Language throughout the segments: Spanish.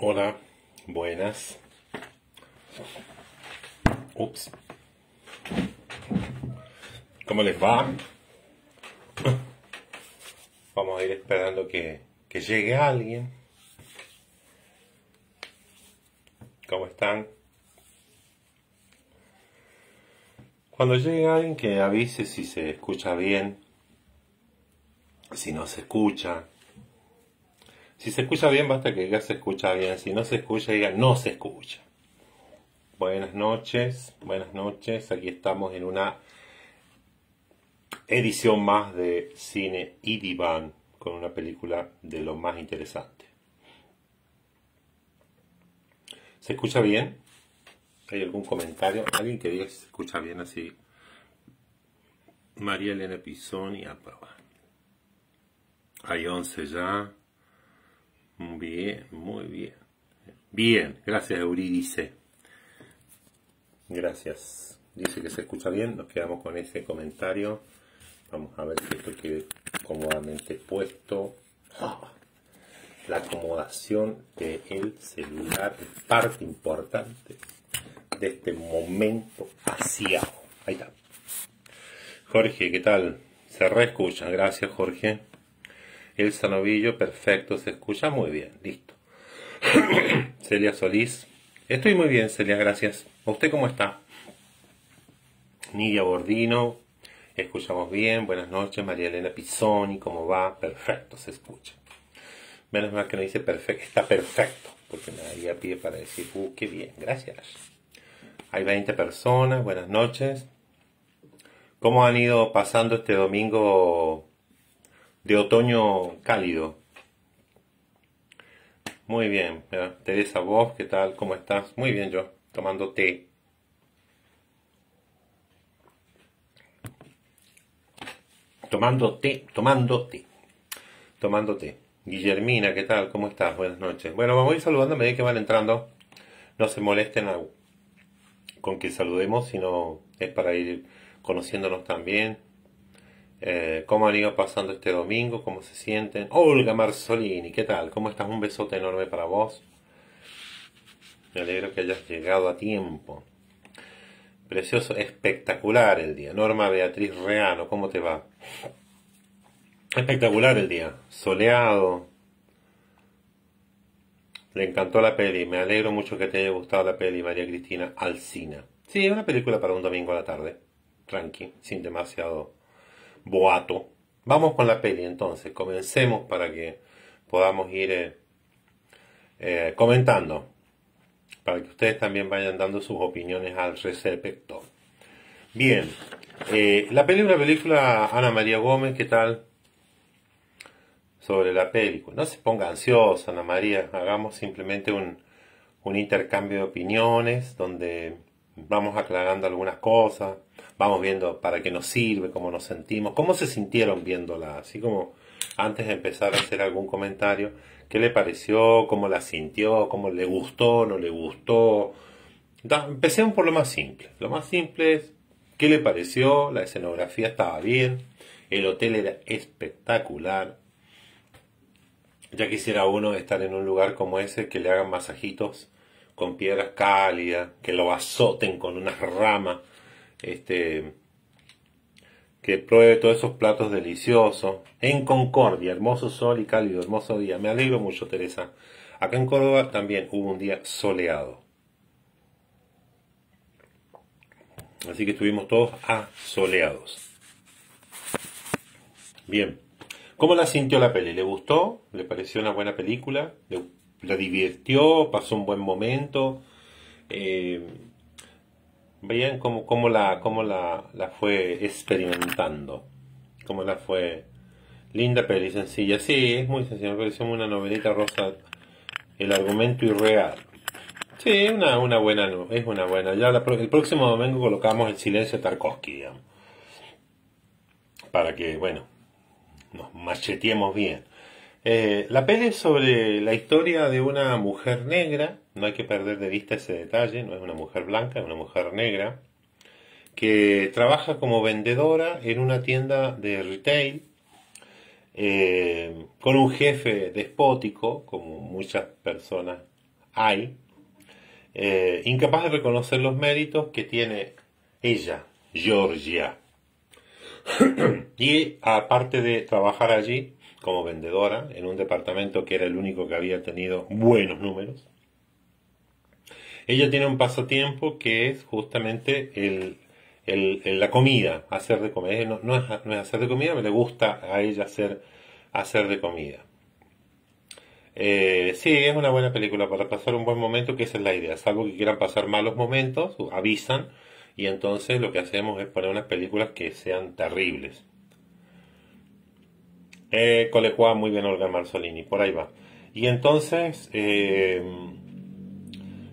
Hola, buenas. Ups. ¿Cómo les va? Vamos a ir esperando que, que llegue alguien. ¿Cómo están? Cuando llegue alguien que avise si se escucha bien, si no se escucha, si se escucha bien, basta que ya se escucha bien. Si no se escucha, diga no se escucha. Buenas noches, buenas noches. Aquí estamos en una edición más de Cine y Diván con una película de lo más interesante. ¿Se escucha bien? ¿Hay algún comentario? ¿Alguien que diga si se escucha bien así? María Elena Pisoni, probar. Hay once ya. Bien, muy bien. Bien, gracias Euridice. Gracias. Dice que se escucha bien, nos quedamos con ese comentario. Vamos a ver si esto quede cómodamente puesto. ¡Ah! La acomodación del el celular es parte importante de este momento abajo. Ahí está. Jorge, ¿qué tal? Se reescucha. Gracias, Jorge. El Sanovillo, perfecto, se escucha muy bien, listo. Celia Solís, estoy muy bien, Celia, gracias. usted cómo está? Nidia Bordino, escuchamos bien, buenas noches, María Elena Pizzoni, ¿cómo va? Perfecto, se escucha. Menos mal que no dice perfecto, está perfecto, porque me daría pie para decir, uh, qué bien, gracias. Hay 20 personas, buenas noches. ¿Cómo han ido pasando este domingo de otoño cálido. Muy bien, eh, Teresa, vos, ¿qué tal? ¿Cómo estás? Muy bien, yo, tomando té. Tomando té, tomando té, tomando té. Guillermina, ¿qué tal? ¿Cómo estás? Buenas noches. Bueno, vamos a ir saludando a medida que van entrando. No se molesten con que saludemos, sino es para ir conociéndonos también eh, cómo han ido pasando este domingo, cómo se sienten. Olga Marzolini, ¿qué tal? ¿Cómo estás? Un besote enorme para vos. Me alegro que hayas llegado a tiempo. Precioso, espectacular el día. Norma Beatriz Reano, ¿cómo te va? Espectacular el día, soleado. Le encantó la peli, me alegro mucho que te haya gustado la peli, María Cristina Alcina. Sí, una película para un domingo a la tarde, tranqui, sin demasiado boato. Vamos con la peli entonces, comencemos para que podamos ir eh, eh, comentando, para que ustedes también vayan dando sus opiniones al respecto. Bien, eh, la peli es una película Ana María Gómez, ¿qué tal? Sobre la peli, No se ponga ansiosa, Ana María, hagamos simplemente un intercambio de opiniones donde vamos aclarando algunas cosas, vamos viendo para qué nos sirve, cómo nos sentimos, cómo se sintieron viéndola, así como antes de empezar a hacer algún comentario, qué le pareció, cómo la sintió, cómo le gustó, no le gustó. empecemos por lo más simple. Lo más simple es qué le pareció, la escenografía estaba bien, el hotel era espectacular. Ya quisiera uno estar en un lugar como ese que le hagan masajitos con piedras cálidas, que lo azoten con una rama, este, que pruebe todos esos platos deliciosos, en Concordia, hermoso sol y cálido, hermoso día, me alegro mucho Teresa. Acá en Córdoba también hubo un día soleado. Así que estuvimos todos soleados. Bien, ¿cómo la sintió la peli? ¿Le gustó? ¿Le pareció una buena película? ¿Le la divirtió, pasó un buen momento. Eh, vean cómo, la, cómo la, la, fue experimentando, cómo la fue. Linda peli, sencilla. Sí, es muy sencilla, me pareció una novelita rosa. El argumento irreal. Sí, una, una buena, es una buena. Ya el próximo domingo colocamos el silencio Tarkovsky, digamos. Para que, bueno, nos macheteemos bien. Eh, la peli es sobre la historia de una mujer negra, no hay que perder de vista ese detalle, no es una mujer blanca, es una mujer negra, que trabaja como vendedora en una tienda de retail, eh, con un jefe despótico, como muchas personas hay, eh, incapaz de reconocer los méritos que tiene ella, Georgia. y aparte de trabajar allí, como vendedora en un departamento que era el único que había tenido buenos números. Ella tiene un pasatiempo que es justamente la comida, hacer de comida. No, es, hacer de comida, me le gusta a ella hacer, de comida. Eh, sí, es una buena película para pasar un buen momento, que esa es la idea. algo que quieran pasar malos momentos, avisan, y entonces lo que hacemos es poner unas películas que sean terribles. Eh, muy bien Olga Marzolini, por ahí va. Y entonces eh,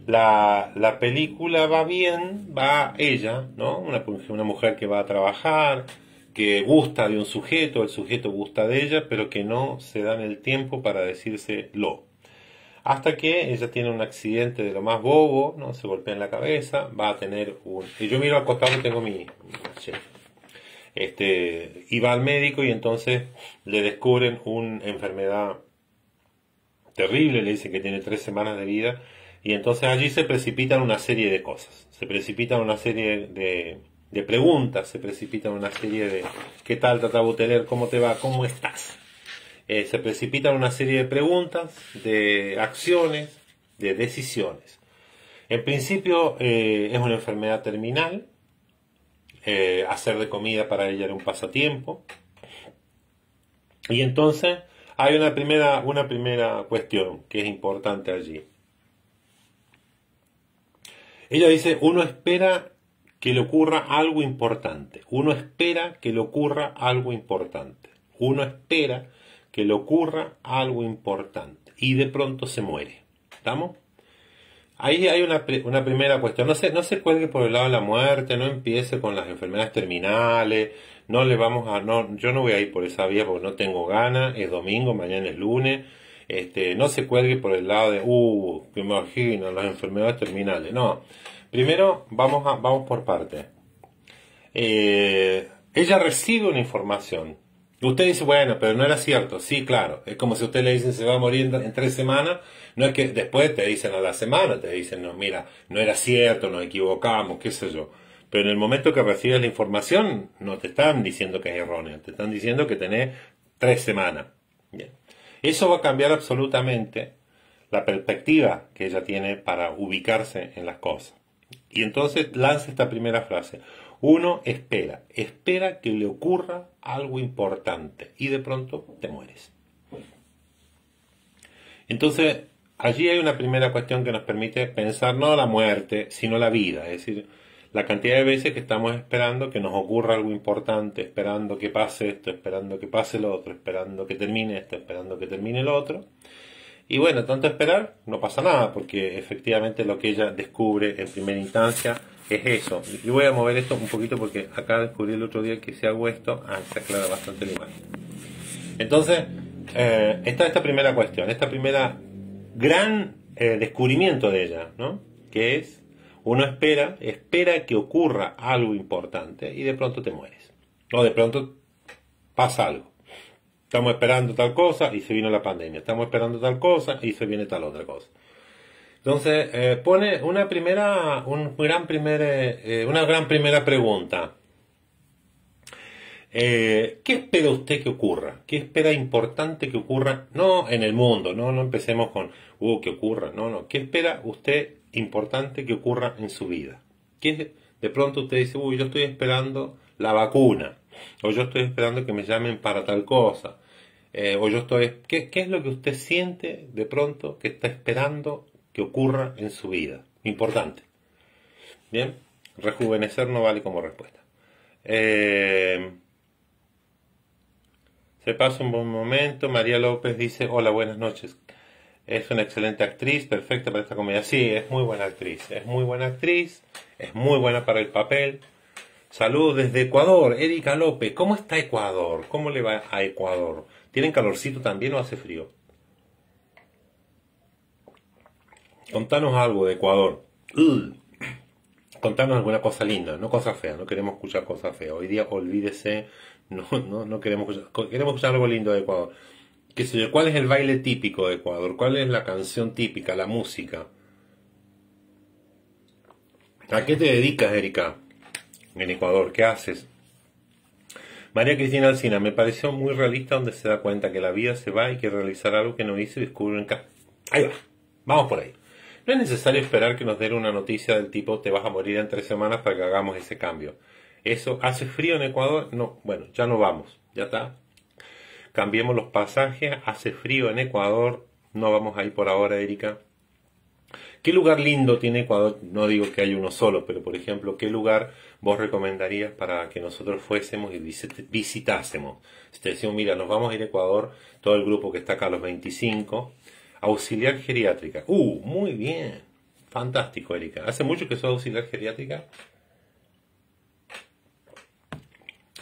la, película va bien, va ella, ¿no? Una, una mujer que va a trabajar, que gusta de un sujeto, el sujeto gusta de ella, pero que no se dan el tiempo para decirse lo. Hasta que ella tiene un accidente de lo más bobo, ¿no? Se golpea en la cabeza, va a tener un... Y yo miro al costado y tengo mi este, y va al médico y entonces le descubren una enfermedad terrible, le dicen que tiene tres semanas de vida, y entonces allí se precipitan una serie de cosas, se precipitan una serie de, preguntas, se precipitan una serie de ¿qué tal Tata Buteler? ¿Cómo te va? ¿Cómo estás? Eh, se precipitan una serie de preguntas, de acciones, de decisiones. En principio eh, es una enfermedad terminal, eh, hacer de comida para ella era un pasatiempo. Y entonces hay una primera, una primera cuestión que es importante allí. Ella dice, uno espera que le ocurra algo importante, uno espera que le ocurra algo importante, uno espera que le ocurra algo importante y de pronto se muere. ¿Estamos? Ahí hay una, una primera cuestión. No se, no se cuelgue por el lado de la muerte, no empiece con las enfermedades terminales. No le vamos a. No, yo no voy a ir por esa vía porque no tengo ganas. Es domingo, mañana es lunes. Este, no se cuelgue por el lado de. Uh, que imagino, las enfermedades terminales. No. Primero, vamos, a, vamos por parte. Eh, ella recibe una información. Usted dice, bueno, pero no era cierto. Sí, claro. Es como si usted le dice se va a morir en tres semanas no es que después te dicen a la semana, te dicen, no, mira, no era cierto, nos equivocamos, qué sé yo. Pero en el momento que recibes la información, no te están diciendo que es errónea, te están diciendo que tenés tres semanas. Eso va a cambiar absolutamente la perspectiva que ella tiene para ubicarse en las cosas. Y entonces lanza esta primera frase. Uno espera, espera que le ocurra algo importante y de pronto te mueres. Entonces, Allí hay una primera cuestión que nos permite pensar no la muerte, sino la vida, es decir, la cantidad de veces que estamos esperando que nos ocurra algo importante, esperando que pase esto, esperando que pase lo otro, esperando que termine esto, esperando que termine lo otro. Y bueno, tanto esperar no pasa nada, porque efectivamente lo que ella descubre en primera instancia es eso. Yo voy a mover esto un poquito porque acá descubrí el otro día que si hago esto, ah, se aclara bastante la imagen. Entonces, eh, está esta primera cuestión, esta primera gran eh, descubrimiento de ella, ¿no? Que es, uno espera, espera que ocurra algo importante y de pronto te mueres. O de pronto pasa algo. Estamos esperando tal cosa y se vino la pandemia. Estamos esperando tal cosa y se viene tal otra cosa. Entonces, eh, pone una primera, gran eh, una gran primera pregunta. Eh, ¿Qué espera usted que ocurra? ¿Qué espera importante que ocurra? No en el mundo, no, no empecemos con, uh, que ocurra, no, no. ¿Qué espera usted importante que ocurra en su vida? ¿Qué, de pronto usted dice, uy, yo estoy esperando la vacuna, o yo estoy esperando que me llamen para tal cosa, eh, o yo estoy... ¿qué, es lo que usted siente de pronto que está esperando que ocurra en su vida? Importante. Bien, rejuvenecer no vale como respuesta. Eh, se pasa un buen momento. María López dice, hola, buenas noches. Es una excelente actriz, perfecta para esta comedia. Sí, es muy buena actriz. Es muy buena actriz. Es muy buena para el papel. Saludos desde Ecuador. Erika López, ¿cómo está Ecuador? ¿Cómo le va a Ecuador? ¿Tienen calorcito también o hace frío? Contanos algo de Ecuador. Contanos alguna cosa linda, no cosa fea. No queremos escuchar cosas feas. Hoy día olvídese no, no, no queremos, queremos escuchar algo lindo de Ecuador. ¿Qué sé yo? ¿Cuál es el baile típico de Ecuador? ¿Cuál es la canción típica, la música? ¿A qué te dedicas, Erika? En Ecuador, ¿qué haces? María Cristina Alcina, me pareció muy realista donde se da cuenta que la vida se va y que realizar algo que no hice y en casa. Ahí va, vamos por ahí. No es necesario esperar que nos den una noticia del tipo te vas a morir en tres semanas para que hagamos ese cambio. Eso hace frío en Ecuador. No, bueno, ya no vamos. Ya está. Cambiemos los pasajes. Hace frío en Ecuador. No vamos a ir por ahora, Erika. ¿Qué lugar lindo tiene Ecuador? No digo que hay uno solo, pero por ejemplo, ¿qué lugar vos recomendarías para que nosotros fuésemos y visitásemos? Si te decimos, mira, nos vamos a ir a Ecuador, todo el grupo que está acá, los 25, auxiliar geriátrica. ¡Uh! Muy bien. Fantástico, Erika. ¿Hace mucho que sos auxiliar geriátrica?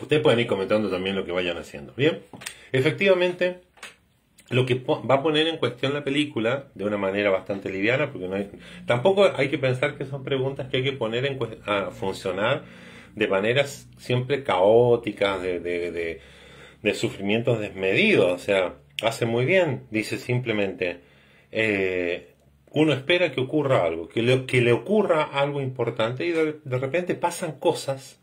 Ustedes pueden ir comentando también lo que vayan haciendo. Bien, efectivamente, lo que va a poner en cuestión la película de una manera bastante liviana, porque no tampoco hay que pensar que son preguntas que hay que poner en, a funcionar de maneras siempre caóticas, de, de, sufrimientos desmedidos. O sea, hace muy bien, dice simplemente, eh, uno espera que ocurra algo, que le ocurra algo importante y de repente pasan cosas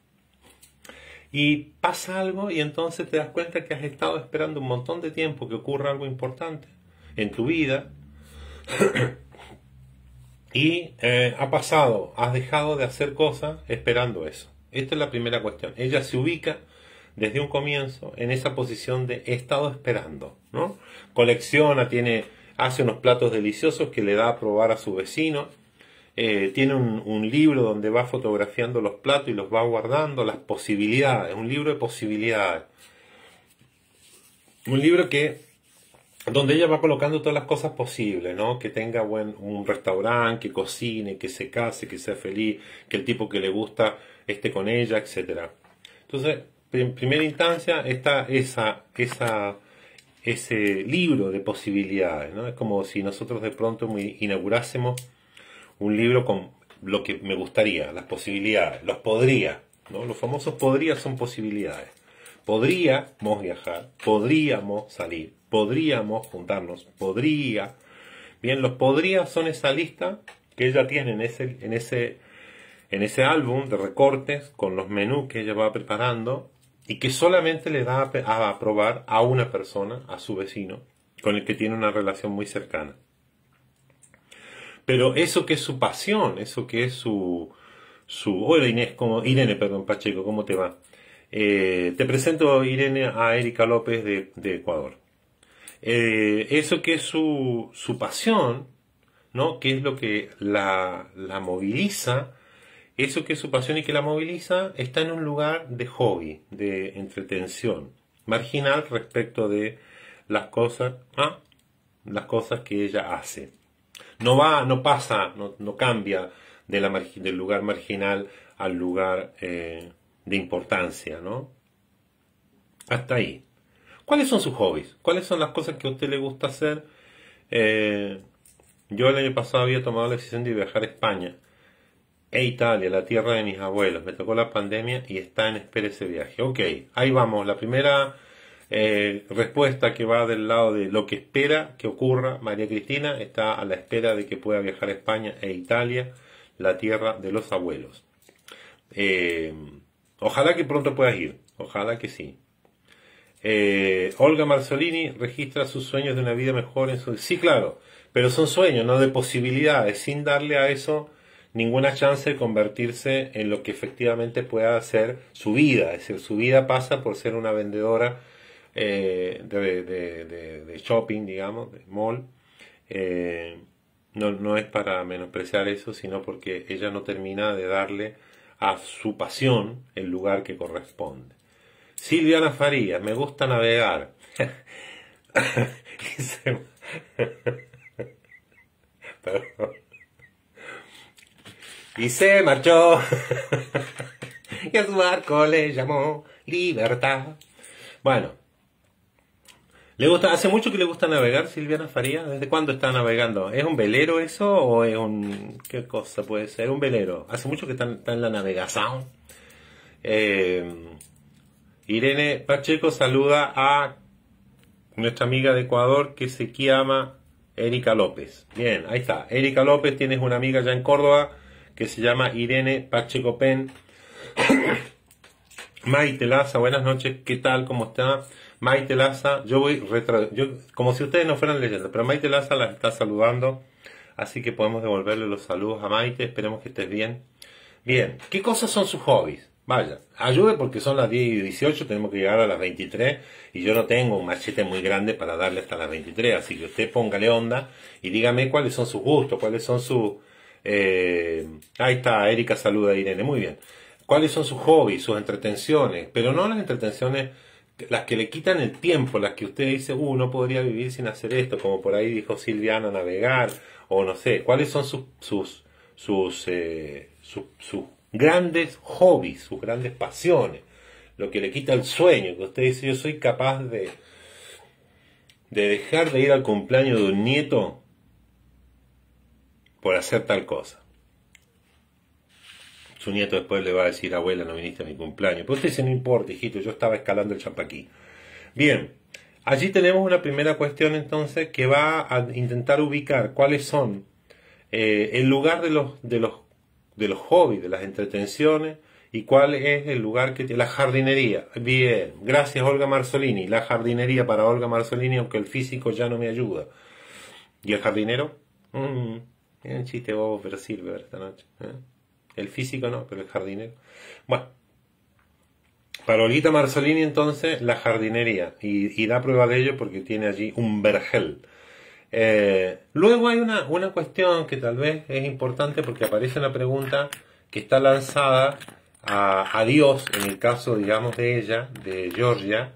y pasa algo y entonces te das cuenta que has estado esperando un montón de tiempo que ocurra algo importante en tu vida y eh, ha pasado, has dejado de hacer cosas esperando eso. Esta es la primera cuestión. Ella se ubica desde un comienzo en esa posición de he estado esperando, ¿no? Colecciona, tiene, hace unos platos deliciosos que le da a probar a su vecino, eh, tiene un, un, libro donde va fotografiando los platos y los va guardando, las posibilidades, un libro de posibilidades. Un libro que donde ella va colocando todas las cosas posibles, Que tenga buen, un restaurante, que cocine, que se case, que sea feliz, que el tipo que le gusta esté con ella, etc Entonces, en primera instancia está esa, esa, ese libro de posibilidades, ¿no? Es como si nosotros de pronto inaugurásemos un libro con lo que me gustaría, las posibilidades, los podría. ¿no? Los famosos podría son posibilidades. Podríamos viajar, podríamos salir, podríamos juntarnos, podría. Bien, los podría son esa lista que ella tiene en ese, en ese, en ese álbum de recortes con los menús que ella va preparando y que solamente le da a, a probar a una persona, a su vecino, con el que tiene una relación muy cercana. Pero eso que es su pasión, eso que es su... su hola oh, Inés, como, Irene, perdón, Pacheco, ¿cómo te va? Eh, te presento, Irene, a Erika López de, Ecuador. Eh, eso que es su, pasión, ¿no? Que es lo que la, moviliza, eso que es su pasión y que la moviliza está en un lugar de hobby, de entretención, marginal respecto de las cosas, ¿ah? las cosas que ella hace. No va, no pasa, no, cambia de la del lugar marginal al lugar eh, de importancia, ¿no? Hasta ahí. ¿Cuáles son sus hobbies? ¿Cuáles son las cosas que a usted le gusta hacer? Eh, yo el año pasado había tomado la decisión de viajar a España e Italia, la tierra de mis abuelos. Me tocó la pandemia y está en espera ese viaje. Ok, ahí vamos. La primera eh, respuesta que va del lado de lo que espera que ocurra María Cristina, está a la espera de que pueda viajar a España e Italia, la tierra de los abuelos. Eh, ojalá que pronto puedas ir, ojalá que sí. Eh, Olga Marzolini registra sus sueños de una vida mejor en su... Sí, claro, pero son sueños, no de posibilidades, sin darle a eso ninguna chance de convertirse en lo que efectivamente pueda ser su vida. Es decir, su vida pasa por ser una vendedora eh, de, shopping, digamos, de mall. Eh, no, es para menospreciar eso, sino porque ella no termina de darle a su pasión el lugar que corresponde. Silviana Farías, me gusta navegar. Y se marchó. y a su barco le llamó libertad. Bueno, hace mucho que le gusta navegar Silviana Faría. ¿Desde cuándo está navegando? ¿Es un velero eso o es un... qué cosa puede ser? Un velero. Hace mucho que está, en la navegación. Eh, Irene Pacheco saluda a nuestra amiga de Ecuador que se llama Erika López. Bien, ahí está. Erika López, tienes una amiga ya en Córdoba que se llama Irene Pacheco Pen. Maite Laza, buenas noches, ¿qué tal? ¿Cómo está? Maite Laza, yo voy como si ustedes no fueran leyendas pero Maite Laza las está saludando, así que podemos devolverle los saludos a Maite, esperemos que estés bien. Bien, ¿qué cosas son sus hobbies? Vaya, ayude porque son las 10 y 18, tenemos que llegar a las 23 y yo no tengo un machete muy grande para darle hasta las 23, así que usted póngale onda y dígame cuáles son sus gustos, cuáles son sus... Eh, ahí está, Erika saluda a Irene, muy bien. ¿Cuáles son sus hobbies, sus entretenciones? Pero no las entretenciones las que le quitan el tiempo, las que usted dice, uh, no podría vivir sin hacer esto, como por ahí dijo Silviana, navegar, o no sé, cuáles son sus, sus, eh, sus, sus, grandes hobbies, sus grandes pasiones, lo que le quita el sueño, que usted dice, yo soy capaz de, de dejar de ir al cumpleaños de un nieto por hacer tal cosa su nieto después le va a decir, abuela, no viniste a mi cumpleaños. Pues usted dice, no importa, hijito, yo estaba escalando el champaquí. Bien, allí tenemos una primera cuestión entonces que va a intentar ubicar cuáles son eh, el lugar de los, de, los, hobbies, de las entretenciones, y cuál es el lugar que tiene la jardinería. Bien, gracias Olga Marzolini, la jardinería para Olga Marzolini, aunque el físico ya no me ayuda. ¿Y el jardinero? Mmm. bien chiste bobo, pero sirve esta noche. ¿eh? El físico no, pero el jardinero. Bueno, para Olita Marzolini entonces la jardinería y, da prueba de ello porque tiene allí un vergel. Eh, luego hay una, cuestión que tal vez es importante porque aparece una pregunta que está lanzada a, a, Dios, en el caso digamos de ella, de Georgia,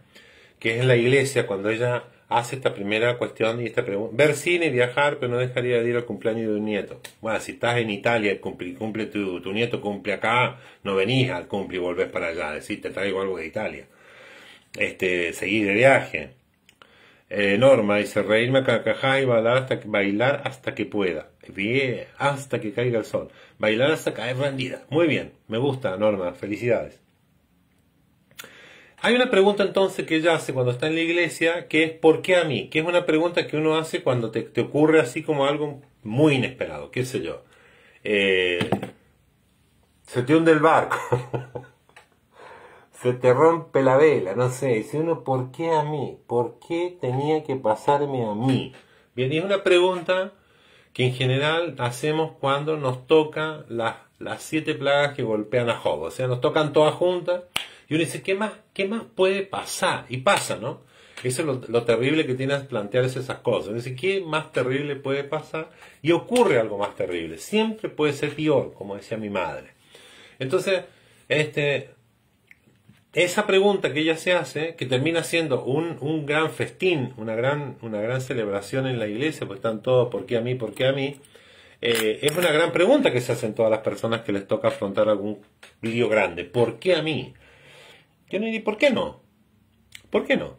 que es en la iglesia cuando ella hace esta primera cuestión y esta pregunta. Ver cine, y viajar, pero no dejaría de ir al cumpleaños de un nieto. Bueno, si estás en Italia cumple, cumple tu, nieto cumple acá, no venís al cumple y volvés para allá. decir te traigo algo de Italia. Este, seguir de viaje. Eh, Norma dice, reírme a y bailar hasta, que, bailar hasta que pueda. hasta que caiga el sol. Bailar hasta caer rendida. Muy bien, me gusta, Norma. Felicidades. Hay una pregunta entonces que ella hace cuando está en la iglesia, que es ¿por qué a mí? Que es una pregunta que uno hace cuando te, ocurre así como algo muy inesperado, qué sé yo. Eh, se te hunde el barco, se te rompe la vela, no sé. Dice uno, ¿por qué a mí? ¿Por qué tenía que pasarme a mí? Bien, y es una pregunta que en general hacemos cuando nos toca las, las siete plagas que golpean a Job. O sea, nos tocan todas juntas y uno dice, ¿qué más, qué más puede pasar? Y pasa, ¿no? Eso es lo, terrible que tienes plantear esas cosas. dice, ¿qué más terrible puede pasar? Y ocurre algo más terrible. Siempre puede ser peor, como decía mi madre. Entonces, este, esa pregunta que ella se hace, que termina siendo un, gran festín, una gran, una gran celebración en la iglesia, pues están todos, ¿por qué a mí? ¿Por qué a mí? Eh, es una gran pregunta que se hacen todas las personas que les toca afrontar algún lío grande. ¿Por qué a mí? y ¿por qué no? ¿Por qué no?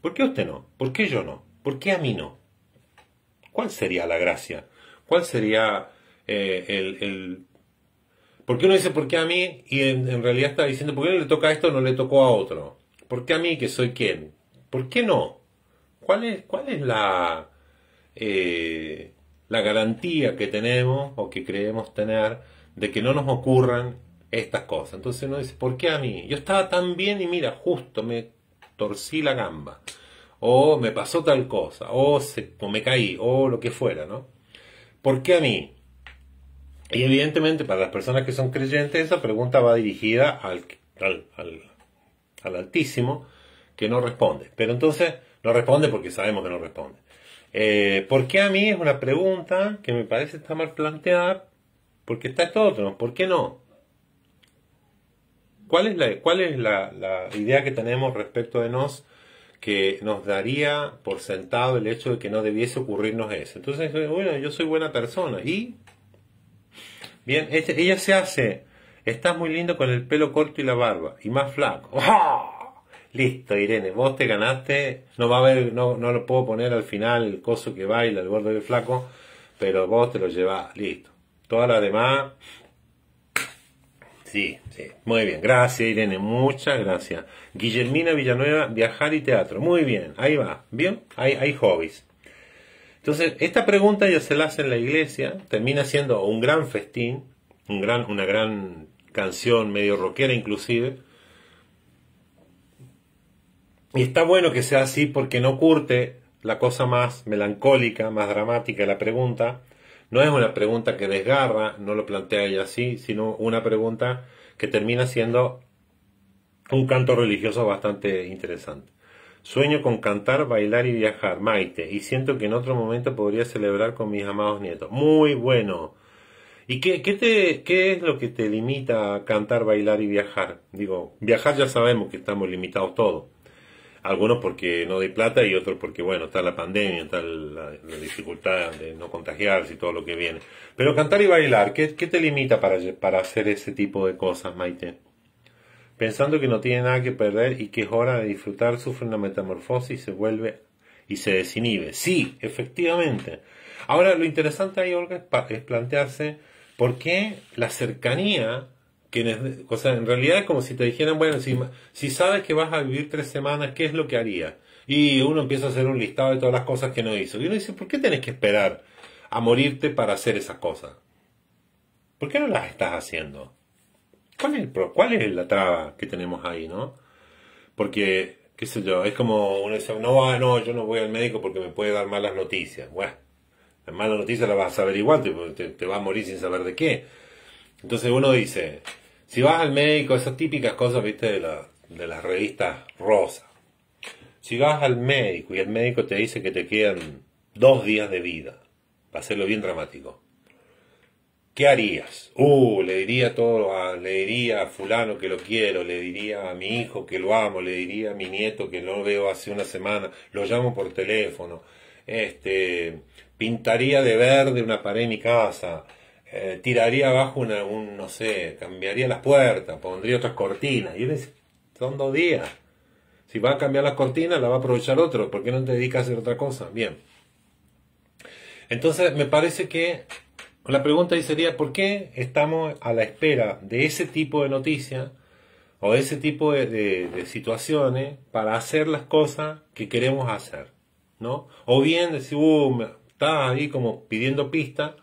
¿Por qué usted no? ¿Por qué yo no? ¿Por qué a mí no? ¿Cuál sería la gracia? ¿Cuál sería eh, el, ¿Por qué uno dice por qué a mí? Y en, realidad está diciendo por qué no le toca esto no le tocó a otro. ¿Por qué a mí que soy quién? ¿Por qué no? ¿Cuál es, cuál es la, eh, la garantía que tenemos o que creemos tener de que no nos ocurran estas cosas. Entonces uno dice, ¿por qué a mí? Yo estaba tan bien y mira, justo me torcí la gamba, o me pasó tal cosa, o, se, me caí, o lo que fuera, ¿no? ¿Por qué a mí? Y evidentemente para las personas que son creyentes esa pregunta va dirigida al, al, Altísimo que no responde. Pero entonces no responde porque sabemos que no responde. Eh, ¿Por qué a mí es una pregunta que me parece está mal planteada? Porque está esto otro, ¿por qué no? ¿Cuál es, la, idea que tenemos respecto de nos que nos daría por sentado el hecho de que no debiese ocurrirnos eso? Entonces, bueno, yo soy buena persona y... Bien, este, ella se hace, estás muy lindo con el pelo corto y la barba, y más flaco. Listo, Irene, vos te ganaste, no va a haber, no, lo puedo poner al final el coso que baila, el borde del flaco, pero vos te lo llevás, listo. Todas las demás, Sí, sí. Muy bien. Gracias, Irene. Muchas gracias. Guillermina Villanueva, viajar y teatro. Muy bien. Ahí va. ¿Bien? Hay, hay hobbies. Entonces, esta pregunta ya se la hace en la iglesia. Termina siendo un gran festín. gran, una gran canción, medio rockera inclusive. Y está bueno que sea así porque no curte la cosa más melancólica, más dramática la pregunta, no es una pregunta que desgarra, no lo plantea ella así, sino una pregunta que termina siendo un canto religioso bastante interesante. Sueño con cantar, bailar y viajar, Maite, y siento que en otro momento podría celebrar con mis amados nietos. Muy bueno. ¿Y qué, te, es lo que te limita a cantar, bailar y viajar? Digo, viajar ya sabemos que estamos limitados todos algunos porque no hay plata y otros porque, bueno, está la pandemia, está la, dificultad de no contagiarse y todo lo que viene. Pero cantar y bailar, ¿qué, qué te limita para, hacer ese tipo de cosas, Maite? Pensando que no tiene nada que perder y que es hora de disfrutar, sufre una metamorfosis y se vuelve y se desinhibe. Sí, efectivamente. Ahora, lo interesante ahí, Olga, es plantearse por qué la cercanía en realidad es como si te dijeran, bueno, si, si sabes que vas a vivir tres semanas, ¿qué es lo que haría Y uno empieza a hacer un listado de todas las cosas que no hizo. Y uno dice, ¿por qué tenés que esperar a morirte para hacer esas cosas? ¿Por qué no las estás haciendo? ¿Cuál es, cuál es la traba que tenemos ahí, no? Porque, qué sé yo, es como uno dice, no, no, yo no voy al médico porque me puede dar malas noticias. Bueno, las malas noticias las vas a saber igual... te vas a morir sin saber de qué. Entonces uno dice, si vas al médico, esas típicas cosas, viste, de, la, de las revistas rosas. Si vas al médico y el médico te dice que te quedan dos días de vida, para hacerlo bien dramático, ¿qué harías? Uh, le diría todo, a, le diría a fulano que lo quiero, le diría a mi hijo que lo amo, le diría a mi nieto que no veo hace una semana, lo llamo por teléfono, este, pintaría de verde una pared en mi casa, eh, tiraría abajo una, un, no sé, cambiaría las puertas, pondría otras cortinas. Y eres, son dos días. Si va a cambiar las cortinas, la va a aprovechar otro. ¿Por qué no te dedicas a hacer otra cosa? Bien. Entonces, me parece que la pregunta ahí sería, ¿por qué estamos a la espera de ese tipo de noticias o ese tipo de, situaciones para hacer las cosas que queremos hacer? ¿no? O bien decir, uh, estás ahí como pidiendo pista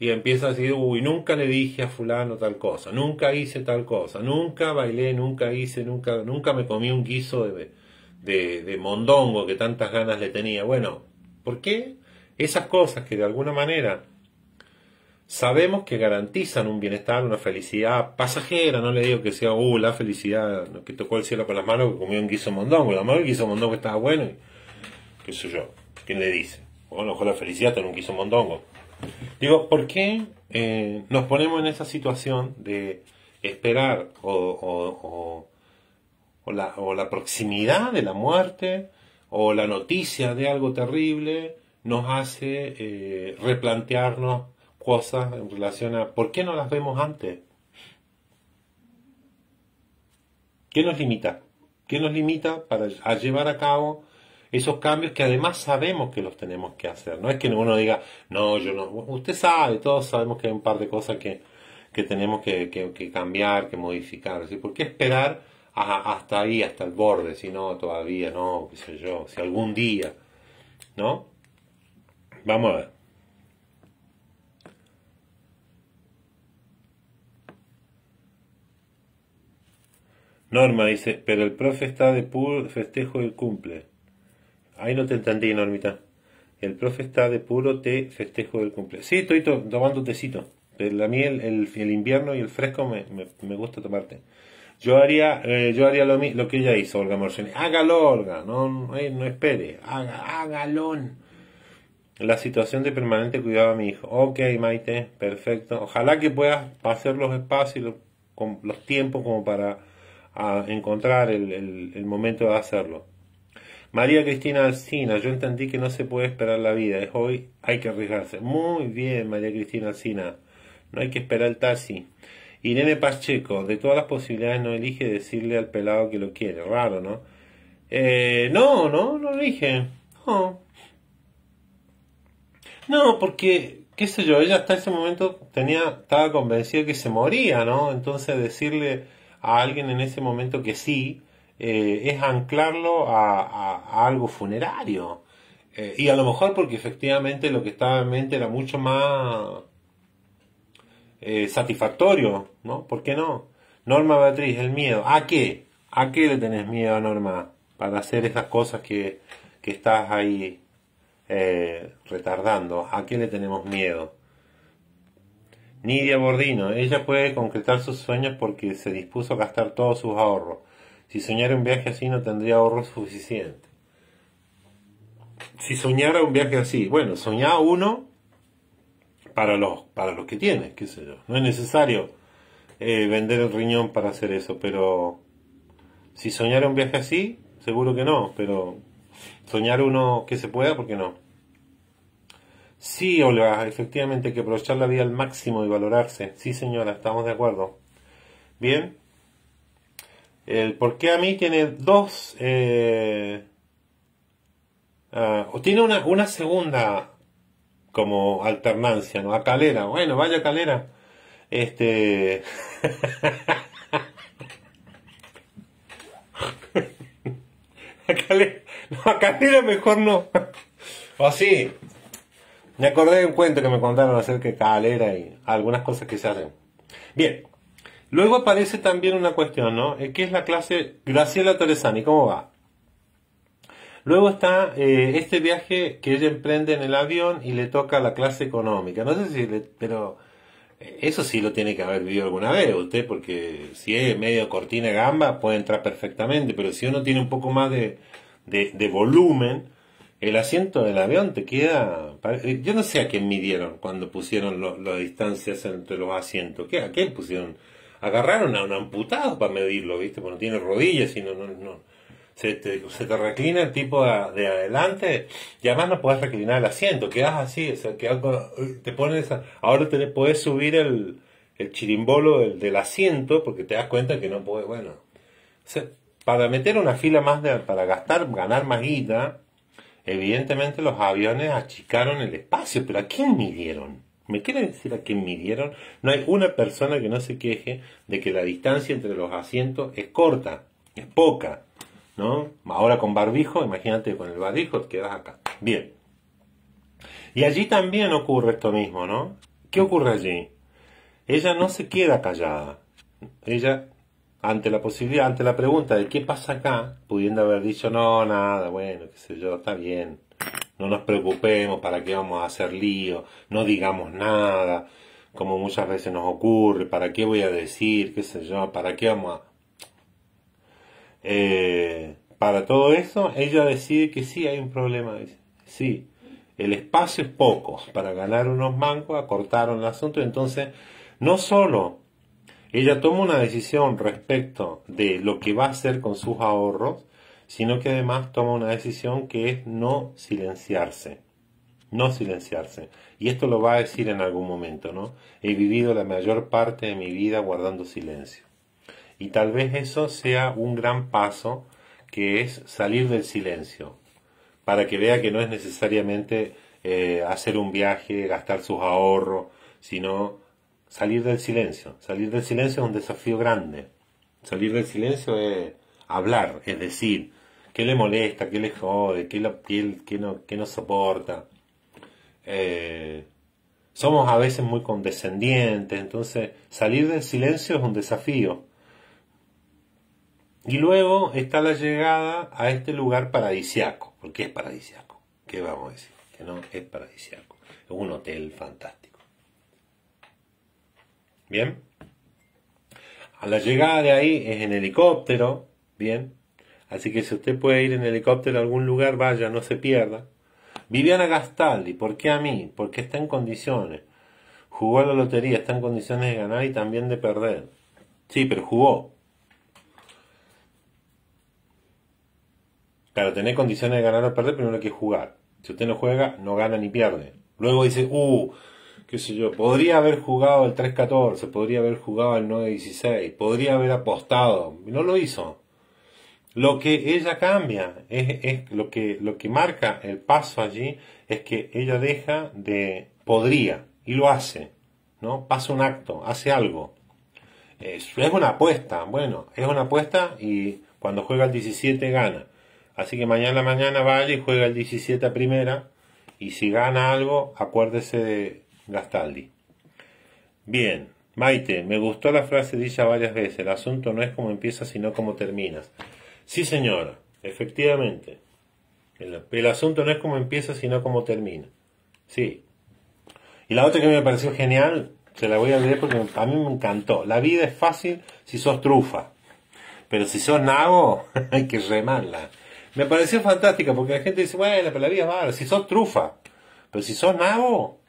y empieza a decir, uy, nunca le dije a fulano tal cosa, nunca hice tal cosa, nunca bailé, nunca hice, nunca, nunca me comí un guiso de, de, mondongo que tantas ganas le tenía. Bueno, ¿por qué esas cosas que de alguna manera sabemos que garantizan un bienestar, una felicidad pasajera, no le digo que sea, uh, la felicidad que tocó el cielo con las manos, que comió un guiso mondongo, la mano el guiso mondongo estaba bueno, y, qué sé yo, ¿quién le dice? Bueno, mejor la felicidad está un guiso mondongo. Digo, ¿por qué eh, nos ponemos en esa situación de esperar o, la, proximidad de la muerte o la noticia de algo terrible nos hace eh, replantearnos cosas en relación a por qué no las vemos antes? ¿Qué nos limita? ¿Qué nos limita para llevar a cabo esos cambios que además sabemos que los tenemos que hacer. No es que ninguno diga, no, yo no. Usted sabe, todos sabemos que hay un par de cosas que, tenemos que, cambiar, que modificar. ¿Por qué esperar hasta ahí, hasta el borde? Si no, todavía no, qué sé yo, si algún día, ¿no? Vamos a ver. Norma dice, pero el profe está de puro festejo del cumple. Ahí no te entendí, Normita. El profe está de puro té festejo del cumpleaños. Sí, estoy tomando tecito. Pero a mí el, invierno y el fresco me, gusta tomarte. Yo haría, eh, yo haría lo, lo que ella hizo, Olga Morceni. Hágalo, Olga. No, no, eh, espere. Haga, hágalo. La situación de permanente cuidado a mi hijo. Ok, Maite, perfecto. Ojalá que puedas pasar los espacios los, los tiempos como para ah, encontrar el momento de hacerlo. María Cristina Alcina, yo entendí que no se puede esperar la vida, es hoy, hay que arriesgarse. Muy bien, María Cristina Alcina, no hay que esperar el taxi. Irene Pacheco, de todas las posibilidades no elige decirle al pelado que lo quiere, raro, ¿no? Eh, no, no, no elige, no. porque, qué sé yo, ella hasta ese momento tenía, estaba convencida que se moría, ¿no? Entonces decirle a alguien en ese momento que sí, eh, es anclarlo a, algo funerario. Eh, y a lo mejor porque efectivamente lo que estaba en mente era mucho más eh, satisfactorio, ¿no? ¿Por qué no? Norma Beatriz, el miedo. ¿A qué? ¿A qué le tenés miedo, Norma? Para hacer esas cosas que, estás ahí retardando. ¿A qué le tenemos miedo? Nidia Bordino, ella puede concretar sus sueños porque se dispuso a gastar todos sus ahorros. Si soñara un viaje así no tendría ahorro suficiente. Si soñara un viaje así, bueno, soñá uno para los, para los que tienes, qué sé yo. No es necesario eh, vender el riñón para hacer eso, pero si soñara un viaje así, seguro que no, pero soñar uno que se pueda, ¿por qué no? Sí, Olga, efectivamente hay que aprovechar la vida al máximo y valorarse. Sí, señora, estamos de acuerdo. Bien, el por qué a mí tiene dos... Eh, ah, tiene una, segunda como alternancia, ¿no? A Calera. Bueno, vaya Calera. Este... a no, a Calera mejor no. o sí. Me acordé de un cuento que me contaron acerca de Calera y algunas cosas que se hacen. Bien, Luego aparece también una cuestión, ¿no? Eh, ¿Qué es la clase Graciela Torresani, ¿cómo va? Luego está eh, este viaje que ella emprende en el avión y le toca la clase económica. No sé si le, pero eh, eso sí lo tiene que haber vivido alguna vez usted, porque si es medio cortina gamba puede entrar perfectamente, pero si uno tiene un poco más de, de, de volumen, el asiento del avión te queda... Yo no sé a quién midieron cuando pusieron las distancias entre los asientos. ¿Qué, ¿A quién pusieron? agarraron a un amputado para medirlo, ¿viste? Porque no tiene rodillas, sino no, no. Se te, se te reclina el tipo de adelante y además no puedes reclinar el asiento, quedas así, o sea, quedas te pones, ahora te, puedes subir el, chirimbolo del, asiento porque te das cuenta que no puedes, bueno. para meter una fila más, de, para gastar, ganar más guita, evidentemente los aviones achicaron el espacio, pero ¿a quién midieron? ¿Me quiere decir a qué midieron? No hay una persona que no se queje de que la distancia entre los asientos es corta, es poca, ¿no? Ahora con barbijo, imagínate con el barbijo te quedas acá. Bien. Y allí también ocurre esto mismo, ¿no? ¿Qué ocurre allí? Ella no se queda callada. Ella, ante la posibilidad, ante la pregunta de qué pasa acá, pudiendo haber dicho, no, nada, bueno, qué sé yo, está bien, no nos preocupemos, para qué vamos a hacer lío, no digamos nada, como muchas veces nos ocurre, para qué voy a decir, qué sé yo, para qué vamos a... Eh, para todo eso, ella decide que sí hay un problema, sí, el espacio es poco, para ganar unos bancos acortaron el asunto, entonces no solo ella toma una decisión respecto de lo que va a hacer con sus ahorros, sino que además toma una decisión que es no silenciarse. No silenciarse. Y esto lo va a decir en algún momento, ¿no? He vivido la mayor parte de mi vida guardando silencio. Y tal vez eso sea un gran paso que es salir del silencio, para que vea que no es necesariamente eh, hacer un viaje, gastar sus ahorros, sino salir del silencio. Salir del silencio es un desafío grande. Salir del silencio es hablar, es decir, qué le molesta, qué le jode, qué, no, no soporta. Eh, somos a veces muy condescendientes, entonces salir del silencio es un desafío. Y luego está la llegada a este lugar paradisiaco, porque es paradisiaco, ¿qué vamos a decir? Que no es paradisiaco, es un hotel fantástico. Bien, a la llegada de ahí es en helicóptero, bien, Así que si usted puede ir en helicóptero a algún lugar, vaya, no se pierda. Viviana Gastaldi, ¿por qué a mí? Porque está en condiciones. Jugó a la lotería, está en condiciones de ganar y también de perder. Sí, pero jugó. Claro, tener condiciones de ganar o perder, pero no hay que jugar. Si usted no juega, no gana ni pierde. Luego dice, uh, qué sé yo, podría haber jugado el 3-14, podría haber jugado el 9-16, podría haber apostado. No lo hizo. Lo que ella cambia, es, lo, que, lo que marca el paso allí, es que ella deja de podría y lo hace, ¿no? Pasa un acto, hace algo. Eh, es, una apuesta, bueno, es una apuesta y cuando juega el 17 gana. Así que mañana mañana vaya y juega el 17 a primera y si gana algo, acuérdese de Gastaldi. Bien, Maite, me gustó la frase dicha varias veces, el asunto no es cómo empiezas sino cómo terminas. Sí, señora, efectivamente. El, asunto no es cómo empieza, sino cómo termina. Sí. Y la otra que me pareció genial, se la voy a leer porque a mí me encantó. La vida es fácil si sos trufa. Pero si sos nabo, hay que remarla. Me pareció fantástica porque la gente dice, bueno, pero la vida es mala. Si sos trufa. Pero si sos nabo,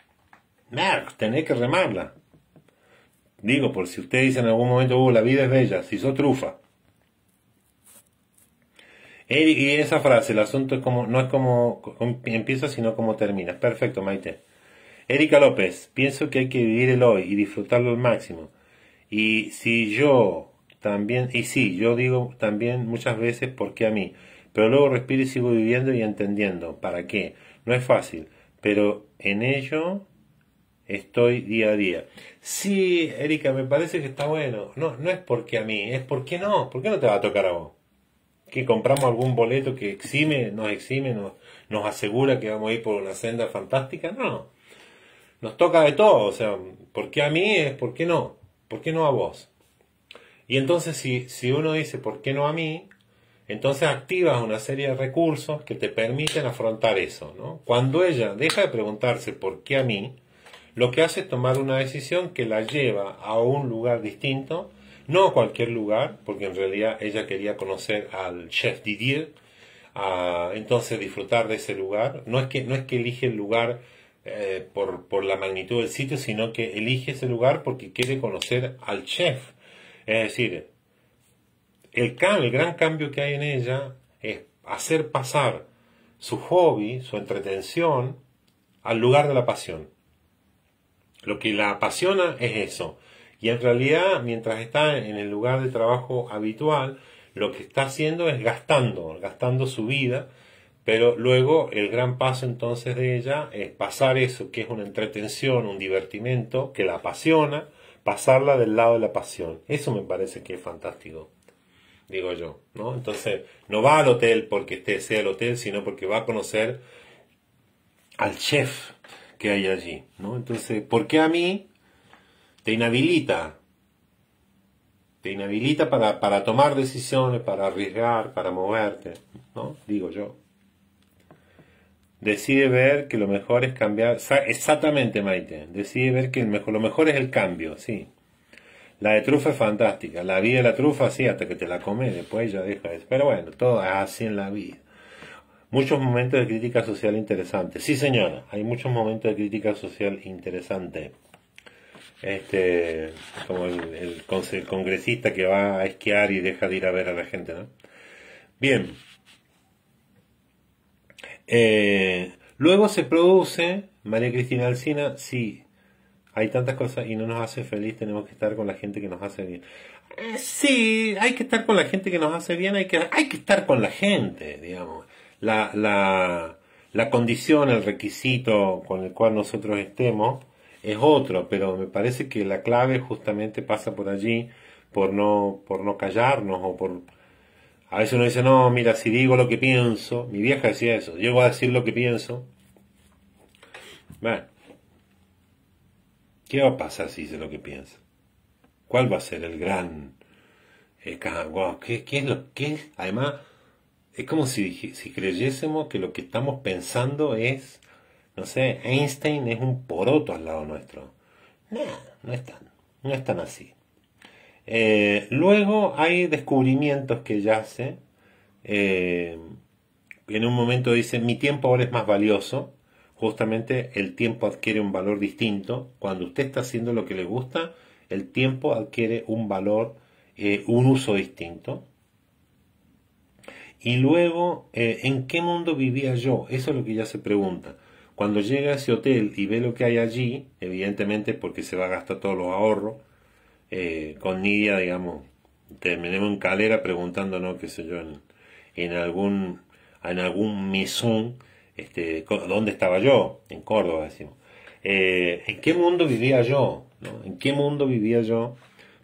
mer, tenés que remarla. Digo, por si ustedes dice en algún momento, oh, la vida es bella. Si sos trufa. Y esa frase, el asunto es como, no es como empieza, sino como termina. Perfecto, Maite. Erika López, pienso que hay que vivir el hoy y disfrutarlo al máximo. Y si yo también, y sí, yo digo también muchas veces porque a mí, pero luego respiro y sigo viviendo y entendiendo para qué. No es fácil, pero en ello estoy día a día. Sí, Erika, me parece que está bueno. No, no es porque a mí, es porque no. ¿Por qué no te va a tocar a vos? que compramos algún boleto que exime, nos exime, nos, asegura que vamos a ir por una senda fantástica. No, nos toca de todo. O sea, ¿por qué a mí es? ¿Por qué no? ¿Por qué no a vos? Y entonces si, si uno dice, ¿por qué no a mí? Entonces activas una serie de recursos que te permiten afrontar eso. ¿no? Cuando ella deja de preguntarse, ¿por qué a mí? Lo que hace es tomar una decisión que la lleva a un lugar distinto no a cualquier lugar, porque en realidad ella quería conocer al chef Didier, a, entonces disfrutar de ese lugar. No es que, no es que elige el lugar eh, por, la magnitud del sitio, sino que elige ese lugar porque quiere conocer al chef. Es decir, el gran cambio que hay en ella es hacer pasar su hobby, su entretención, al lugar de la pasión. Lo que la apasiona es eso. Y en realidad, mientras está en el lugar de trabajo habitual, lo que está haciendo es gastando, gastando su vida, pero luego el gran paso entonces de ella es pasar eso, que es una entretención, un divertimento, que la apasiona, pasarla del lado de la pasión. Eso me parece que es fantástico, digo yo, ¿no? Entonces, no va al hotel porque este sea el hotel, sino porque va a conocer al chef que hay allí, ¿no? Entonces, ¿por qué a mí te inhabilita. Te inhabilita para, tomar decisiones, para arriesgar, para moverte, ¿no? Digo yo. Decide ver que lo mejor es cambiar. Exactamente, Maite. Decide ver que mejor, lo mejor es el cambio, sí. La de trufa es fantástica. La vida de la trufa, sí, hasta que te la comes. Después ya deja eso. Pero bueno, todo es así en la vida. Muchos momentos de crítica social interesante. Sí, señora, hay muchos momentos de crítica social interesante este, como el, congresista que va a esquiar y deja de ir a ver a la gente, ¿no? Bien. Eh, luego se produce, María Cristina Alcina, sí, hay tantas cosas y no nos hace feliz, tenemos que estar con la gente que nos hace bien. Eh, sí, hay que estar con la gente que nos hace bien, hay que, hay que estar con la gente, digamos. La, la condición, el requisito con el cual nosotros estemos, es otro, pero me parece que la clave justamente pasa por allí, por no, por no callarnos o por... A veces uno dice, no, mira, si digo lo que pienso, mi vieja decía eso, yo voy a decir lo que pienso. Bueno, ¿qué va a pasar si dice lo que piensa? ¿Cuál va a ser el gran... Eh, ¿qué, ¿Qué es lo que Además, es como si, si creyésemos que lo que estamos pensando es no sé, Einstein es un poroto al lado nuestro. No, no es no están así. Eh, luego hay descubrimientos que ya hace. Eh, en un momento dice, mi tiempo ahora es más valioso. Justamente el tiempo adquiere un valor distinto. Cuando usted está haciendo lo que le gusta, el tiempo adquiere un valor, eh, un uso distinto. Y luego, ¿en qué mundo vivía yo? Eso es lo que ya se pregunta. Cuando llega a ese hotel y ve lo que hay allí, evidentemente porque se va a gastar todos los ahorros, eh, con Nidia, digamos, terminemos en calera preguntándonos, qué sé yo, en, algún en algún mesón, este, ¿dónde estaba yo? En Córdoba, decimos. Eh, ¿En qué mundo vivía yo? ¿En qué mundo vivía yo?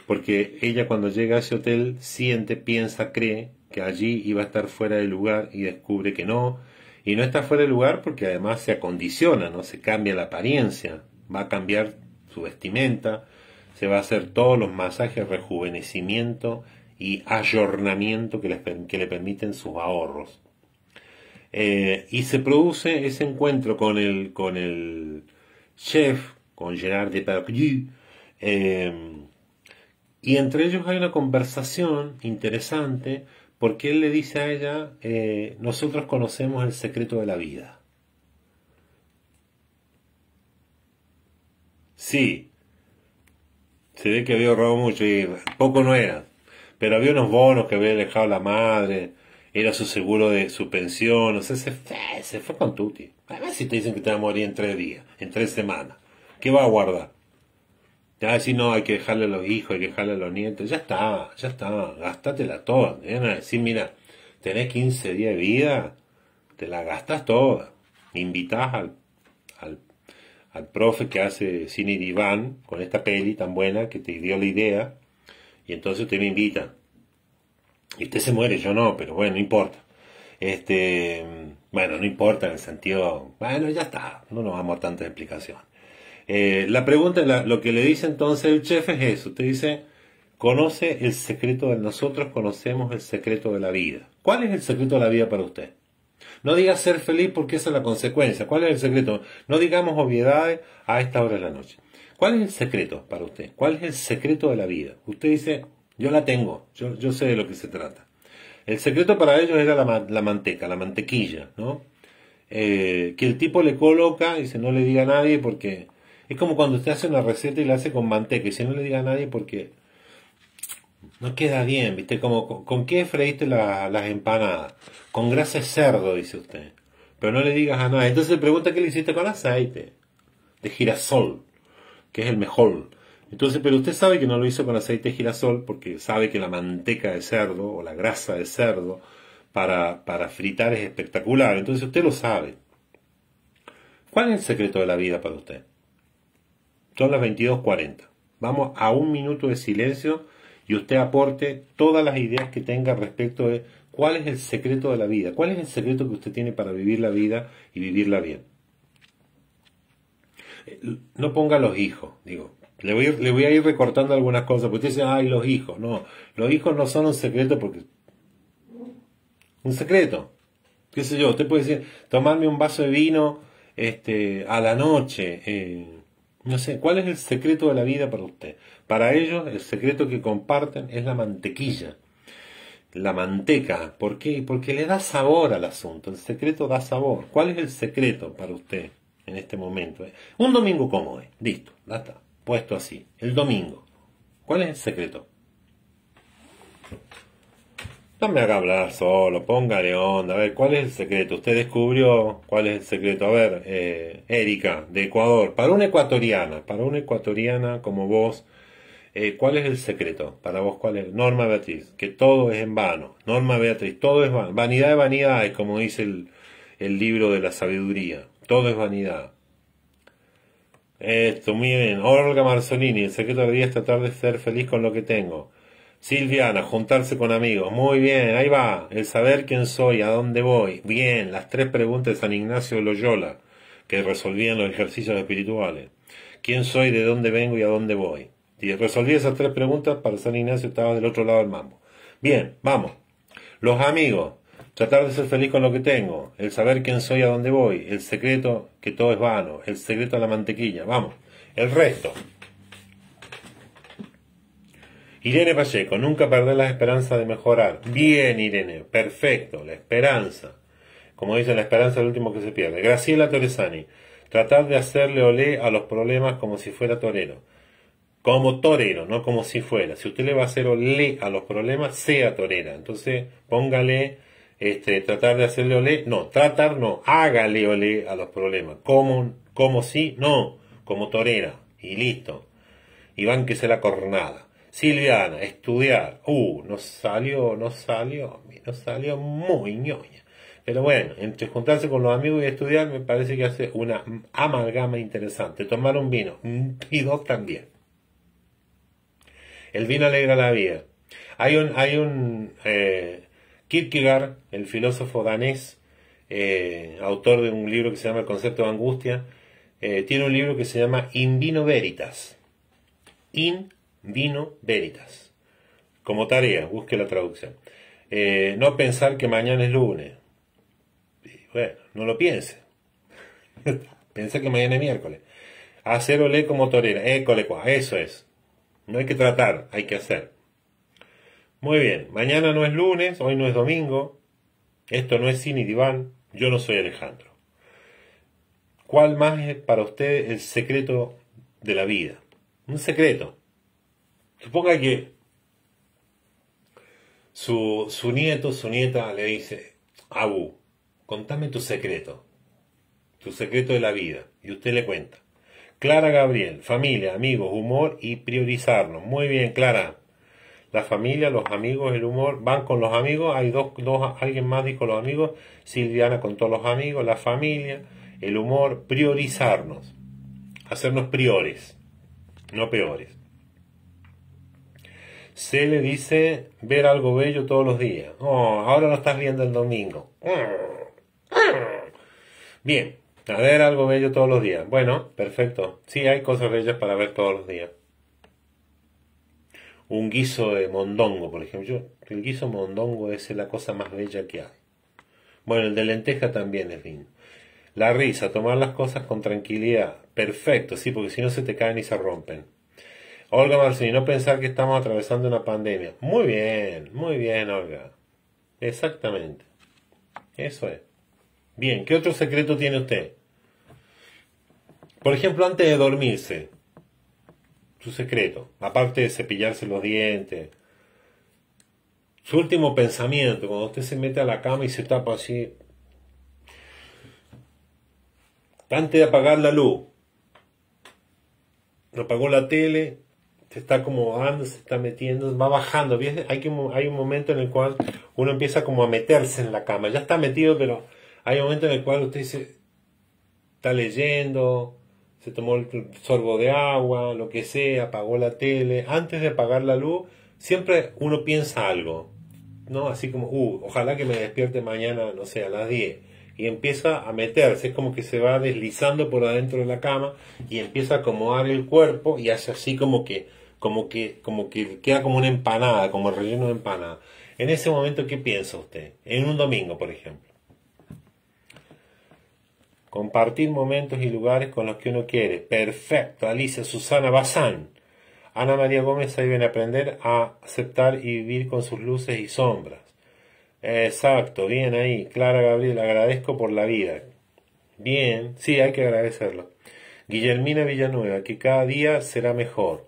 Porque ella cuando llega a ese hotel siente, piensa, cree que allí iba a estar fuera de lugar y descubre que no, y no está fuera de lugar porque además se acondiciona, ¿no? Se cambia la apariencia, va a cambiar su vestimenta, se va a hacer todos los masajes, rejuvenecimiento y ayornamiento que, le permiten sus ahorros. Eh, y se produce ese encuentro con el, con el chef, con Gerard de eh, y entre ellos hay una conversación interesante porque él le dice a ella, eh, nosotros conocemos el secreto de la vida. Sí, se ve que había ahorrado mucho y poco no era, pero había unos bonos que había dejado la madre, era su seguro de su pensión, o sea, se fue, se fue con Tuti. ver si te dicen que te va a morir en tres días, en tres semanas, ¿qué va a guardar? ya si no, hay que dejarle a los hijos, hay que dejarle a los nietos. Ya está, ya está, gástatela toda. Te decir, mira, tenés 15 días de vida, te la gastás toda. Invitás al, al, al profe que hace cine diván con esta peli tan buena que te dio la idea, y entonces te me invita. Y usted se muere, yo no, pero bueno, no importa. Este, mm, bueno, no importa en el sentido, bueno, ya está, no nos vamos a tantas explicaciones. Eh, la pregunta, lo que le dice entonces el chef es eso. Usted dice, conoce el secreto de nosotros, conocemos el secreto de la vida. ¿Cuál es el secreto de la vida para usted? No diga ser feliz porque esa es la consecuencia. ¿Cuál es el secreto? No digamos obviedades a esta hora de la noche. ¿Cuál es el secreto para usted? ¿Cuál es el secreto de la vida? Usted dice, yo la tengo, yo, sé de lo que se trata. El secreto para ellos era la, manteca, la mantequilla, ¿no? Eh, que el tipo le coloca, y dice, no le diga a nadie porque es como cuando usted hace una receta y la hace con manteca. Y si no le diga a nadie porque no queda bien, ¿viste? Como, ¿con, qué freíste las empanadas? Con grasa de cerdo, dice usted. Pero no le digas a nadie. Entonces se pregunta qué le hiciste con aceite. De girasol, que es el mejor. Entonces, pero usted sabe que no lo hizo con aceite de girasol porque sabe que la manteca de cerdo o la grasa de cerdo para, para fritar es espectacular. Entonces usted lo sabe. ¿Cuál es el secreto de la vida para usted? Son las 22.40. Vamos a un minuto de silencio y usted aporte todas las ideas que tenga respecto de cuál es el secreto de la vida, cuál es el secreto que usted tiene para vivir la vida y vivirla bien. No ponga los hijos, digo. Le voy, a ir recortando algunas cosas, porque usted dice, ay, los hijos. No, los hijos no son un secreto porque... Un secreto. ¿Qué sé yo? Usted puede decir, tomarme un vaso de vino este, a la noche. Eh, no sé, ¿cuál es el secreto de la vida para usted? Para ellos el secreto que comparten es la mantequilla, la manteca. ¿Por qué? Porque le da sabor al asunto, el secreto da sabor. ¿Cuál es el secreto para usted en este momento? Un domingo cómodo, listo, ya puesto así, el domingo. ¿Cuál es el secreto? No me haga hablar solo, póngale onda. A ver, ¿cuál es el secreto? Usted descubrió cuál es el secreto. A ver, eh, Erika, de Ecuador, para una ecuatoriana, para una ecuatoriana como vos, eh, ¿cuál es el secreto? Para vos, ¿cuál es? Norma Beatriz, que todo es en vano. Norma Beatriz, todo es vano. Vanidad de vanidad es como dice el, libro de la sabiduría. Todo es vanidad. Esto, muy bien. Olga Marzolini, el secreto de la vida es tratar de ser feliz con lo que tengo. Silviana, juntarse con amigos. Muy bien, ahí va. El saber quién soy, a dónde voy. Bien, las tres preguntas de San Ignacio de Loyola, que resolvían los ejercicios espirituales. ¿Quién soy, de dónde vengo y a dónde voy? Y resolví esas tres preguntas para San Ignacio, estaba del otro lado del mambo. Bien, vamos. Los amigos. Tratar de ser feliz con lo que tengo. El saber quién soy, a dónde voy. El secreto que todo es vano. El secreto a la mantequilla. Vamos. El resto. Irene Pacheco, nunca perder la esperanza de mejorar. Bien, Irene, perfecto, la esperanza. Como dicen, la esperanza es el último que se pierde. Graciela Torresani, tratar de hacerle olé a los problemas como si fuera torero. Como torero, no como si fuera. Si usted le va a hacer olé a los problemas, sea torera. Entonces, póngale, este, tratar de hacerle olé. No, tratar no, hágale olé a los problemas. Como, como si, no, como torera. Y listo. Iván que se la cornada. Silviana, estudiar. Uh, no salió, no salió, no salió muy ñoña. Pero bueno, entre juntarse con los amigos y estudiar me parece que hace una amalgama interesante. Tomar un vino mm, y dos también. El vino alegra la vida. Hay un, hay un eh, Kierkegaard, el filósofo danés, eh, autor de un libro que se llama El concepto de angustia, eh, tiene un libro que se llama In Vino Veritas. In Vino Veritas. Como tarea, busque la traducción. Eh, no pensar que mañana es lunes. Bueno, no lo piense. Piensa que mañana es miércoles. Hacer como torera. École, eso es. No hay que tratar, hay que hacer. Muy bien, mañana no es lunes, hoy no es domingo. Esto no es cine y diván. Yo no soy Alejandro. ¿Cuál más es para usted el secreto de la vida? Un secreto. Suponga que su, nieto, su nieta le dice, Abu, contame tu secreto, tu secreto de la vida, y usted le cuenta. Clara Gabriel, familia, amigos, humor y priorizarnos. Muy bien, Clara. La familia, los amigos, el humor, van con los amigos, hay dos, dos alguien más dijo los amigos, Silviana con todos los amigos, la familia, el humor, priorizarnos, hacernos priores, no peores se le dice ver algo bello todos los días. Oh, ahora no estás riendo el domingo. Bien, a ver algo bello todos los días. Bueno, perfecto. Sí, hay cosas bellas para ver todos los días. Un guiso de mondongo, por ejemplo. El guiso mondongo es la cosa más bella que hay. Bueno, el de lenteja también es lindo. La risa, tomar las cosas con tranquilidad. Perfecto, sí, porque si no se te caen y se rompen. Olga Marcini, no pensar que estamos atravesando una pandemia. Muy bien, muy bien, Olga. Exactamente. Eso es. Bien, ¿qué otro secreto tiene usted? Por ejemplo, antes de dormirse, su secreto, aparte de cepillarse los dientes, su último pensamiento, cuando usted se mete a la cama y se tapa así, antes de apagar la luz, apagó la tele, se está acomodando, se está metiendo, va bajando. Hay un, hay un momento en el cual uno empieza como a meterse en la cama. Ya está metido, pero hay un momento en el cual usted dice, está leyendo, se tomó el sorbo de agua, lo que sea, apagó la tele. Antes de apagar la luz, siempre uno piensa algo, ¿no? Así como, uh, ojalá que me despierte mañana, no sé, a las 10. Y empieza a meterse, es como que se va deslizando por adentro de la cama y empieza a acomodar el cuerpo y hace así como que como que, como que queda como una empanada, como el relleno de empanada. En ese momento, ¿qué piensa usted? En un domingo, por ejemplo. Compartir momentos y lugares con los que uno quiere. Perfecto, Alicia Susana Bazán. Ana María Gómez ahí viene a aprender a aceptar y vivir con sus luces y sombras. Exacto, bien ahí. Clara Gabriel, agradezco por la vida. Bien, sí, hay que agradecerlo. Guillermina Villanueva, que cada día será mejor.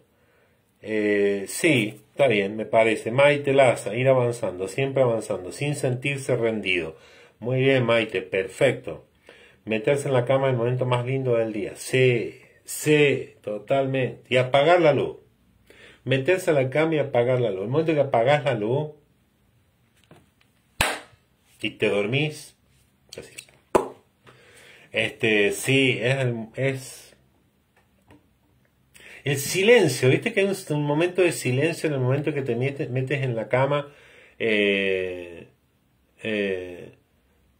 Eh, sí, está bien, me parece. Maite Laza, ir avanzando, siempre avanzando, sin sentirse rendido. Muy bien, Maite, perfecto. Meterse en la cama en el momento más lindo del día. Sí, sí, totalmente. Y apagar la luz. Meterse en la cama y apagar la luz. El momento que apagas la luz y te dormís, Este, sí, es, es el silencio, viste que hay un, momento de silencio en el momento que te metes, en la cama. Eh, eh,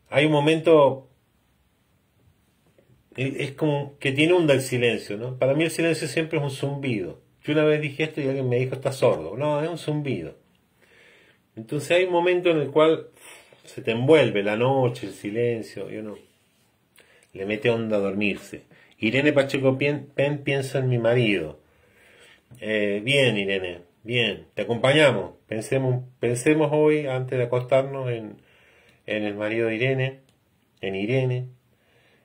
hay un momento. E, es como que tiene onda el silencio, ¿no? Para mí el silencio siempre es un zumbido. Yo una vez dije esto y alguien me dijo, está sordo. No, es un zumbido. Entonces hay un momento en el cual se te envuelve la noche, el silencio, y uno Le mete onda a dormirse. Irene Pacheco Pen, piensa en mi marido. Eh, bien, Irene, bien, te acompañamos. Pensemos, pensemos hoy, antes de acostarnos, en, el marido de Irene, en Irene.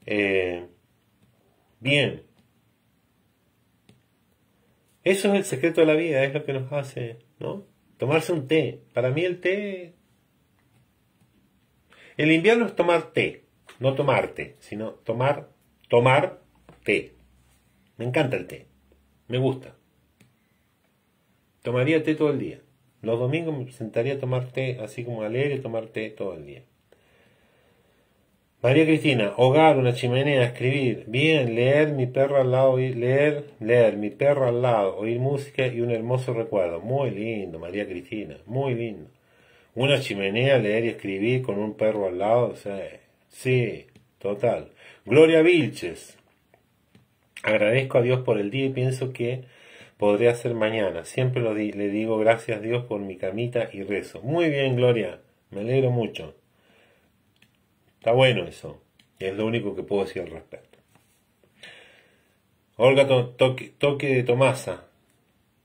Eh, bien. Eso es el secreto de la vida, es lo que nos hace, ¿no? Tomarse un té. Para mí el té... El invierno es tomar té, no tomarte, sino tomar, tomar té. Me encanta el té. Me gusta. Tomaría té todo el día. Los domingos me sentaría a tomar té, así como a leer y tomar té todo el día. María Cristina, hogar, una chimenea, escribir, bien, leer mi perro al lado, oír, leer, leer mi perro al lado, oír música y un hermoso recuerdo. Muy lindo, María Cristina, muy lindo. Una chimenea, leer y escribir con un perro al lado, o sea, sí, total. Gloria Vilches, Agradezco a Dios por el día y pienso que Podría ser mañana. Siempre le digo gracias a Dios por mi camita y rezo. Muy bien, Gloria. Me alegro mucho. Está bueno eso. Es lo único que puedo decir al respecto. Olga, toque, de Tomasa.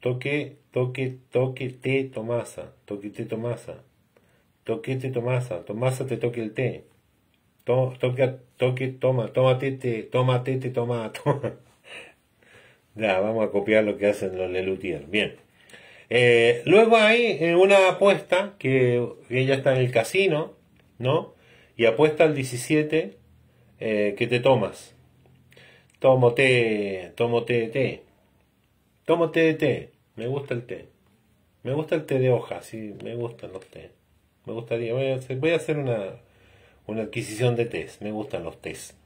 Toque, toque, toque te Tomasa. Toque te Tomasa. Toque te Tomasa. Tomasa te toque el té. toque, toque, toma. Tómate, te, tómate, te, toma, toma. Ya, vamos a copiar lo que hacen los Lelutier. Bien. Eh, luego hay eh, una apuesta que, ya ella está en el casino, ¿no? Y apuesta al 17 eh, que te tomas. Tomo té, tomo té, té. Tomo té de té. Me gusta el té. Me gusta el té de hoja, sí, me gustan los té. Me gustaría, voy a hacer, a hacer una, una adquisición de té Me gustan los tés.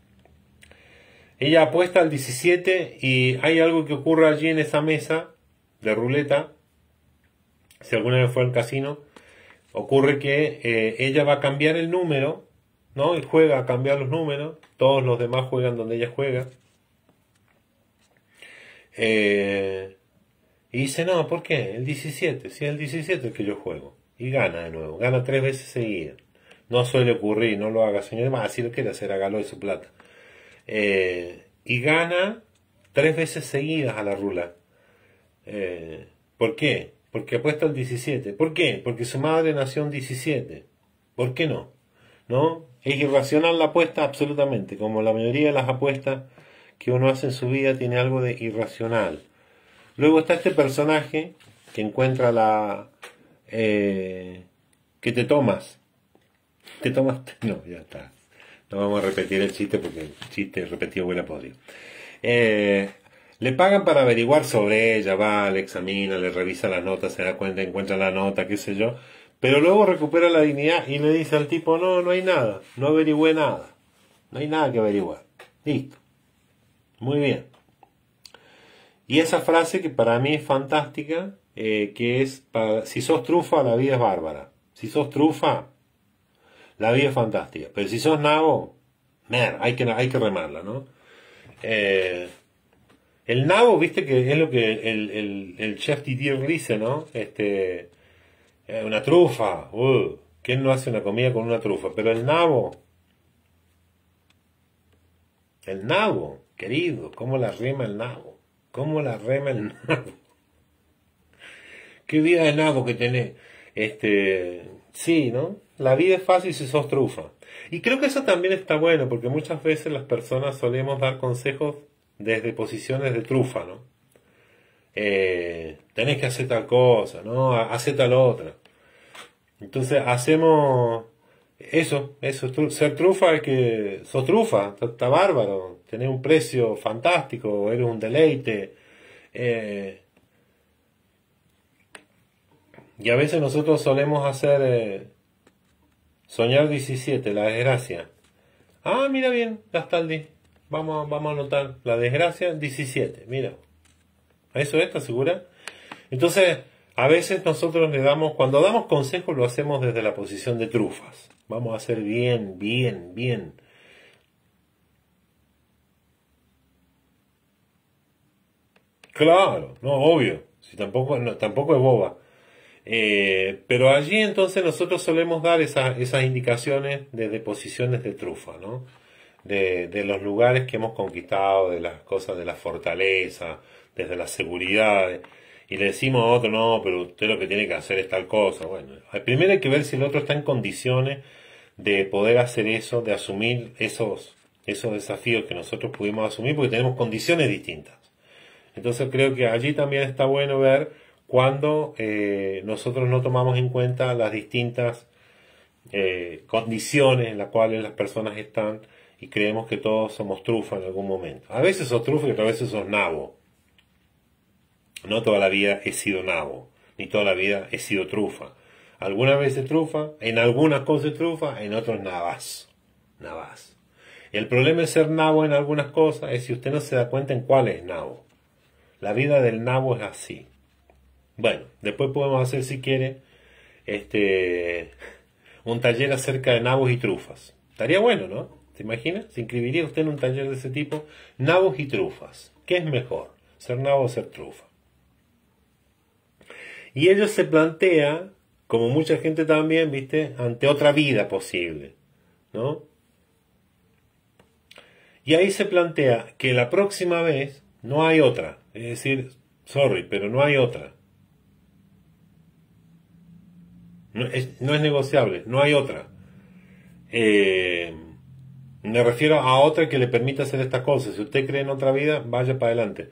Ella apuesta al 17 y hay algo que ocurre allí en esa mesa de ruleta. Si alguna vez fue al casino, ocurre que eh, ella va a cambiar el número, ¿no? Y juega a cambiar los números. Todos los demás juegan donde ella juega. Eh, y dice, no, ¿por qué? El 17, si el 17 que yo juego. Y gana de nuevo, gana tres veces seguidas. No suele ocurrir, no lo haga, señor. Más, si lo quiere hacer, hágalo de su plata. Eh, y gana tres veces seguidas a la rula. Eh, ¿Por qué? Porque apuesta al 17. ¿Por qué? Porque su madre nació en 17. ¿Por qué no? ¿No? Es irracional la apuesta absolutamente, como la mayoría de las apuestas que uno hace en su vida tiene algo de irracional. Luego está este personaje que encuentra la... Eh, que te tomas. Te tomas... No, ya está. No vamos a repetir el chiste porque el chiste repetido huele a podio. Eh, le pagan para averiguar sobre ella, va, le examina, le revisa las notas, se da cuenta, encuentra la nota, qué sé yo. Pero luego recupera la dignidad y le dice al tipo, no, no hay nada, no averigüé nada. No hay nada que averiguar. Listo. Muy bien. Y esa frase que para mí es fantástica, eh, que es, si sos trufa, la vida es bárbara. Si sos trufa, la vida es fantástica. Pero si sos nabo, man, hay que, hay que remarla, ¿no? Eh, el nabo, viste que es lo que el, el, chef Didier dice, ¿no? Este, eh, una trufa. Uh, ¿Quién no hace una comida con una trufa? Pero el nabo. El nabo, querido, ¿cómo la rema el nabo? ¿Cómo la rema el nabo? ¿Qué vida de nabo que tenés? Este, sí, ¿no? la vida es fácil si sos trufa. Y creo que eso también está bueno, porque muchas veces las personas solemos dar consejos desde posiciones de trufa, ¿no? Eh, tenés que hacer tal cosa, ¿no? Hacer tal otra. Entonces hacemos eso, eso, ser trufa es que sos trufa, está, bárbaro, tenés un precio fantástico, eres un deleite. Eh, y a veces nosotros solemos hacer... Eh, Soñar 17, la desgracia. Ah, mira bien, Gastaldi. Vamos, vamos a anotar la desgracia 17, mira. ¿Eso está segura? Entonces, a veces nosotros le damos, cuando damos consejos lo hacemos desde la posición de trufas. Vamos a hacer bien, bien, bien. Claro, no, obvio. Si tampoco, tampoco es boba. Eh, pero allí entonces nosotros solemos dar esas, indicaciones desde posiciones de trufa, ¿no? De, los lugares que hemos conquistado, de las cosas, de la fortaleza, desde la seguridad. Y le decimos a otro, no, pero usted lo que tiene que hacer es tal cosa. Bueno, primero hay que ver si el otro está en condiciones de poder hacer eso, de asumir esos desafíos que nosotros pudimos asumir, porque tenemos condiciones distintas. Entonces creo que allí también está bueno ver cuando eh, nosotros no tomamos en cuenta las distintas eh, condiciones en las cuales las personas están y creemos que todos somos trufa en algún momento. A veces sos trufa y a veces sos nabo. No toda la vida he sido nabo, ni toda la vida he sido trufa. Algunas veces trufa, en algunas cosas trufa, en otras navas. Navas. El problema de ser nabo en algunas cosas es si usted no se da cuenta en cuál es nabo. La vida del nabo es así. Bueno, después podemos hacer si quiere este un taller acerca de nabos y trufas. Estaría bueno, ¿no? ¿Se imagina? ¿Se inscribiría usted en un taller de ese tipo? Nabos y trufas. ¿Qué es mejor? ¿Ser nabo o ser trufa? Y ellos se plantea, como mucha gente también, ¿viste? Ante otra vida posible, ¿no? Y ahí se plantea que la próxima vez no hay otra. Es decir, sorry, pero no hay otra. No es, negociable, no hay otra. Eh, me refiero a otra que le permita hacer estas cosas. Si usted cree en otra vida, vaya para adelante.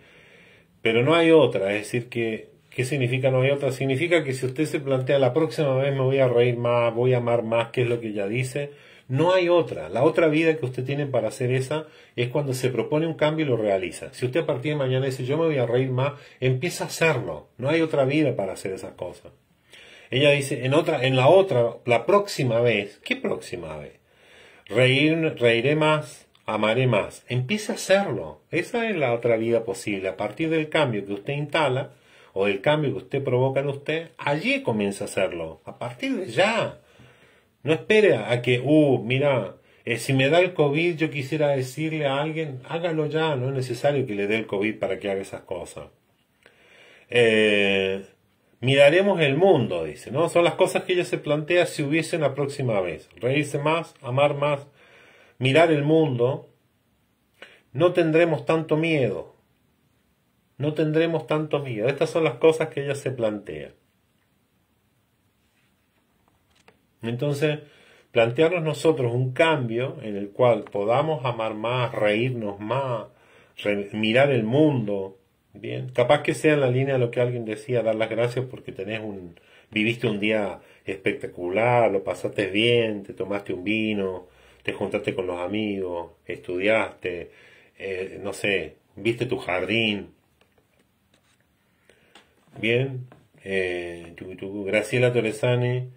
Pero no hay otra, es decir, que ¿qué significa no hay otra? Significa que si usted se plantea la próxima vez me voy a reír más, voy a amar más, que es lo que ya dice, no hay otra. La otra vida que usted tiene para hacer esa es cuando se propone un cambio y lo realiza. Si usted a partir de mañana dice yo me voy a reír más, empieza a hacerlo. No hay otra vida para hacer esas cosas. Ella dice, en otra, en la otra, la próxima vez, ¿qué próxima vez? Reír, reiré más, amaré más. Empiece a hacerlo. Esa es la otra vida posible. A partir del cambio que usted instala o del cambio que usted provoca en usted, allí comienza a hacerlo. A partir de ya. No espere a que, uh, mira, eh, si me da el COVID, yo quisiera decirle a alguien, hágalo ya. No es necesario que le dé el COVID para que haga esas cosas. Eh, Miraremos el mundo, dice, ¿no? Son las cosas que ella se plantea si hubiese la próxima vez. Reírse más, amar más, mirar el mundo. No tendremos tanto miedo. No tendremos tanto miedo. Estas son las cosas que ella se plantea. Entonces, plantearnos nosotros un cambio en el cual podamos amar más, reírnos más, mirar el mundo, Bien, capaz que sea en la línea de lo que alguien decía, dar las gracias porque tenés un, viviste un día espectacular, lo pasaste bien, te tomaste un vino, te juntaste con los amigos, estudiaste, eh, no sé, viste tu jardín. Bien, eh, tu, Graciela Torresani,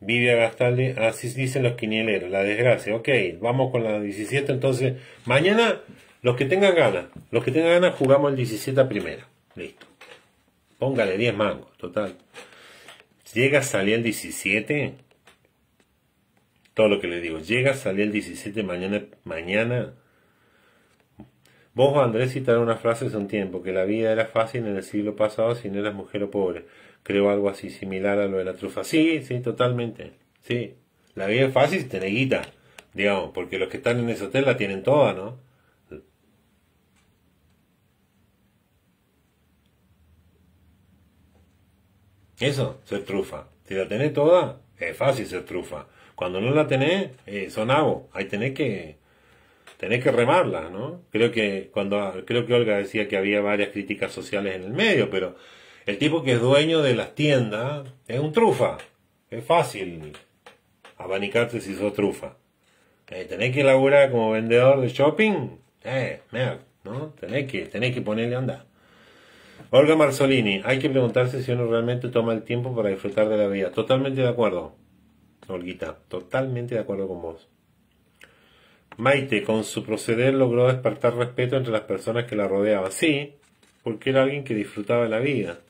Vivia Gastaldi, así ah, dicen los quinieleros, la desgracia. Ok, vamos con la 17 entonces. Mañana los que tengan ganas, los que tengan ganas jugamos el 17 a primera. Listo. Póngale 10 mangos, total. Llega a salir el 17. Todo lo que le digo, llega a salir el 17 mañana. mañana Vos, Andrés, citaron una frase hace un tiempo, que la vida era fácil en el siglo pasado si no eras mujer o pobre. Creo algo así similar a lo de la trufa. Sí, sí, totalmente. Sí. La vida es fácil si tenés digamos, porque los que están en ese hotel la tienen toda, ¿no? Eso, ser trufa. Si la tenés toda, es fácil ser trufa. Cuando no la tenés, eh, son agua. Ahí tenés que, tenés que remarla, ¿no? Creo que, cuando, creo que Olga decía que había varias críticas sociales en el medio, pero el tipo que es dueño de las tiendas es un trufa. Es fácil abanicarte si sos trufa. Eh, tenés que laburar como vendedor de shopping, eh, ¿no? Tenés que, tenés que ponerle Olga Marzolini, hay que preguntarse si uno realmente toma el tiempo para disfrutar de la vida. Totalmente de acuerdo, Olguita, totalmente de acuerdo con vos. Maite, con su proceder logró despertar respeto entre las personas que la rodeaban. Sí, porque era alguien que disfrutaba de la vida.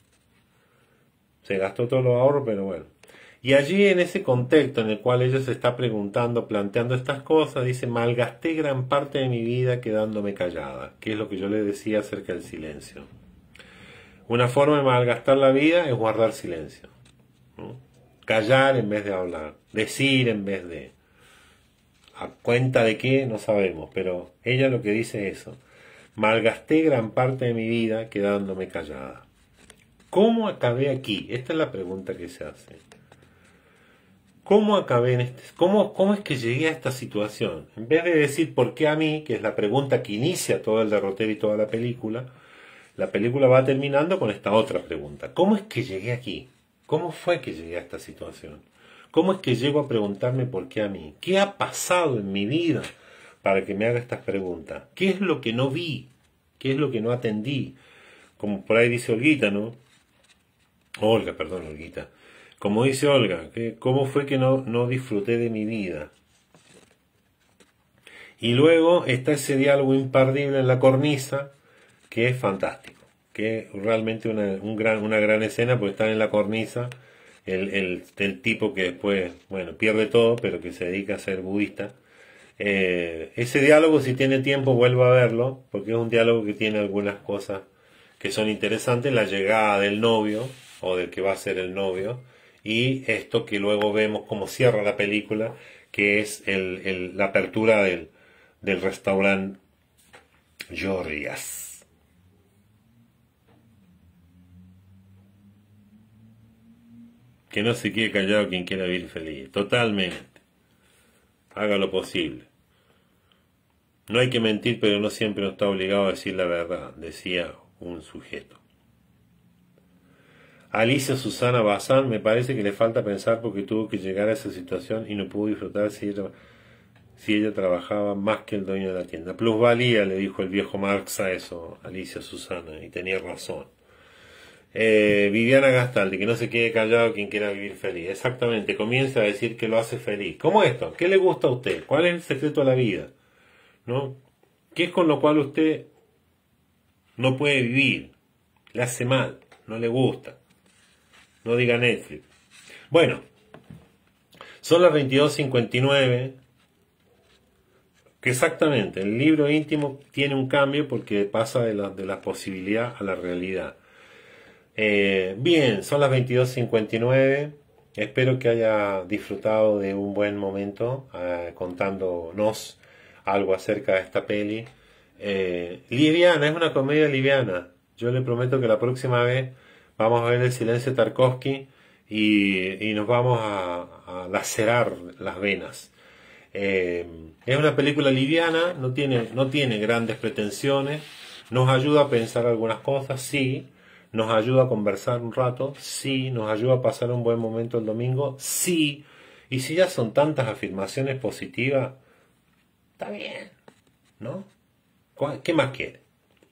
Se gastó todos los ahorros, pero bueno. Y allí en ese contexto en el cual ella se está preguntando, planteando estas cosas, dice, malgasté gran parte de mi vida quedándome callada, que es lo que yo le decía acerca del silencio. Una forma de malgastar la vida es guardar silencio. Callar en vez de hablar. Decir en vez de... A cuenta de qué, no sabemos, pero ella lo que dice es eso. Malgasté gran parte de mi vida quedándome callada. ¿Cómo acabé aquí? Esta es la pregunta que se hace. ¿Cómo acabé en este? ¿Cómo, ¿Cómo es que llegué a esta situación? En vez de decir por qué a mí, que es la pregunta que inicia todo el derrotero y toda la película, la película va terminando con esta otra pregunta. ¿Cómo es que llegué aquí? ¿Cómo fue que llegué a esta situación? ¿Cómo es que llego a preguntarme por qué a mí? ¿Qué ha pasado en mi vida para que me haga estas preguntas? ¿Qué es lo que no vi? ¿Qué es lo que no atendí? Como por ahí dice Olguita, ¿no? Olga, perdón, Olguita. Como dice Olga, ¿cómo fue que no, no disfruté de mi vida? Y luego está ese diálogo imperdible en la cornisa, que es fantástico, que realmente una, un gran, una gran escena porque están en la cornisa el, el, tipo que después, bueno, pierde todo, pero que se dedica a ser budista. Eh, ese diálogo, si tiene tiempo, vuelvo a verlo, porque es un diálogo que tiene algunas cosas que son interesantes, la llegada del novio, o del que va a ser el novio, y esto que luego vemos como cierra la película, que es el, la apertura del, del restaurante Yorias Que no se quede callado quien quiera vivir feliz. Totalmente. Haga lo posible. No hay que mentir, pero no siempre uno está obligado a decir la verdad, decía un sujeto. Alicia Susana Bazán, me parece que le falta pensar porque tuvo que llegar a esa situación y no pudo disfrutar si ella, si ella trabajaba más que el dueño de la tienda. plus valía le dijo el viejo Marx a eso, Alicia Susana, y tenía razón. Eh, Viviana Gastaldi, que no se quede callado quien quiera vivir feliz. Exactamente, comienza a decir que lo hace feliz. ¿Cómo esto? ¿Qué le gusta a usted? ¿Cuál es el secreto de la vida? ¿No? ¿Qué es con lo cual usted no puede vivir? Le hace mal, no le gusta. No diga Netflix. Bueno, son las 22.59. Que exactamente, el libro íntimo tiene un cambio porque pasa de de la posibilidad a la realidad. Eh, bien, son las 22.59. Espero que haya disfrutado de un buen momento ah, contándonos algo acerca de esta peli. Eh, liviana, es una comedia liviana. Yo le prometo que la próxima vez vamos a ver el silencio de Tarkovsky y, nos vamos a, lacerar las venas. Eh, es una película liviana, no tiene, no tiene grandes pretensiones, nos ayuda a pensar algunas cosas, sí, nos ayuda a conversar un rato, sí, nos ayuda a pasar un buen momento el domingo, sí, y si ya son tantas afirmaciones positivas, está bien, ¿no? ¿Qué más quiere?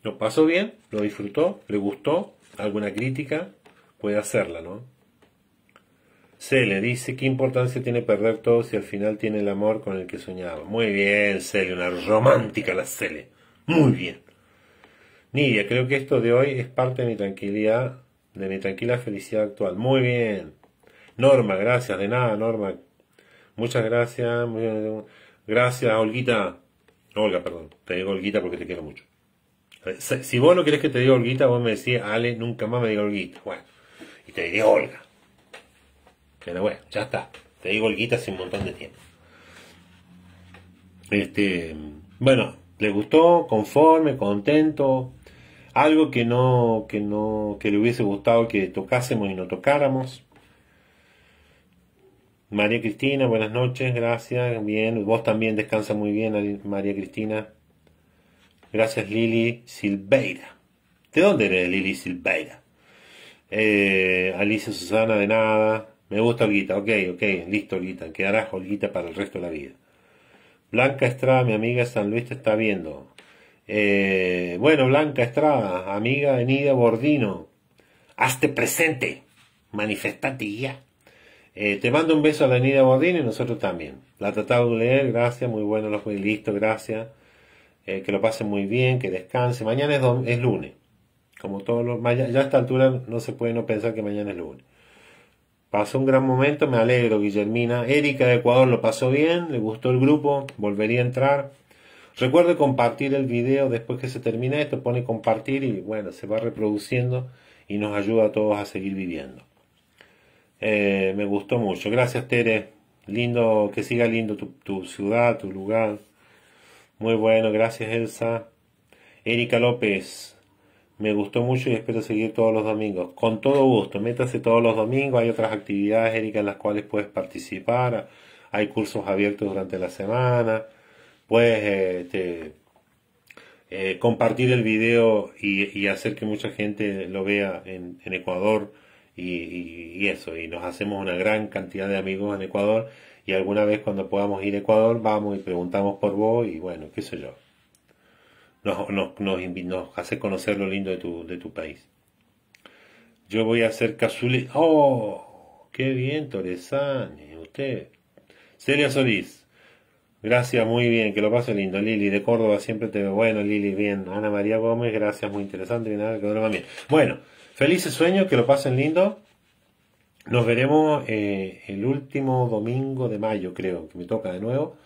¿Lo pasó bien? ¿Lo disfrutó? ¿Le gustó? ¿Alguna crítica? Puede hacerla, ¿no? Cele dice, ¿qué importancia tiene perder todo si al final tiene el amor con el que soñaba? Muy bien, Cele, una romántica la Cele. Muy bien. Nidia, creo que esto de hoy es parte de mi tranquilidad, de mi tranquila felicidad actual. Muy bien. Norma, gracias, de nada, Norma. Muchas gracias. Gracias, Olguita. Olga, perdón. Te digo Olguita porque te quiero mucho. Eh, si vos no querés que te diga Olguita, vos me decís, Ale, nunca más me diga Olguita. Bueno, y te diré Olga. Pero bueno, ya está. Te digo Olguita hace un montón de tiempo. Este, bueno, le gustó, conforme, contento algo que no, que no, que le hubiese gustado que tocásemos y no tocáramos. María Cristina, buenas noches, gracias, bien, vos también descansa muy bien, María Cristina. Gracias, Lili Silveira. ¿De dónde eres, Lili Silveira? Eh, Alicia Susana, de nada. Me gusta Olguita, ok, ok, listo Olguita, quedarás Olguita para el resto de la vida. Blanca Estrada, mi amiga San Luis, te está viendo. Eh, bueno, Blanca Estrada, amiga Nidia Bordino, hazte presente, manifestate ya. Eh, te mando un beso a la Bordino y nosotros también. La tratado de leer, gracias, muy bueno, los muy listo, gracias. Eh, que lo pasen muy bien, que descanse. Mañana es, es lunes. Como todos los. Ya a esta altura no se puede no pensar que mañana es lunes. Pasó un gran momento, me alegro, Guillermina. Erika de Ecuador lo pasó bien, le gustó el grupo, volvería a entrar. Recuerde compartir el video después que se termina esto, pone compartir y bueno, se va reproduciendo y nos ayuda a todos a seguir viviendo. Eh, me gustó mucho. Gracias Tere. Lindo, que siga lindo tu, tu ciudad, tu lugar. Muy bueno, gracias Elsa. Erika López, me gustó mucho y espero seguir todos los domingos. Con todo gusto, métase todos los domingos. Hay otras actividades, Erika, en las cuales puedes participar. Hay cursos abiertos durante la semana puedes este, eh, compartir el video y, hacer que mucha gente lo vea en, Ecuador y, eso, y nos hacemos una gran cantidad de amigos en Ecuador y alguna vez cuando podamos ir a Ecuador vamos y preguntamos por vos y bueno, qué sé yo. Nos, nos, nos, hace conocer lo lindo de tu, país. Yo voy a hacer cazuli... ¡Oh! ¡Qué bien, Torresani! Usted. Celia Solís. Gracias, muy bien, que lo pasen lindo. Lili de Córdoba, siempre te veo. Bueno, Lili, bien. Ana María Gómez, gracias, muy interesante. Nada, que bien. Bueno, felices sueños, que lo pasen lindo. Nos veremos eh, el último domingo de mayo, creo, que me toca de nuevo.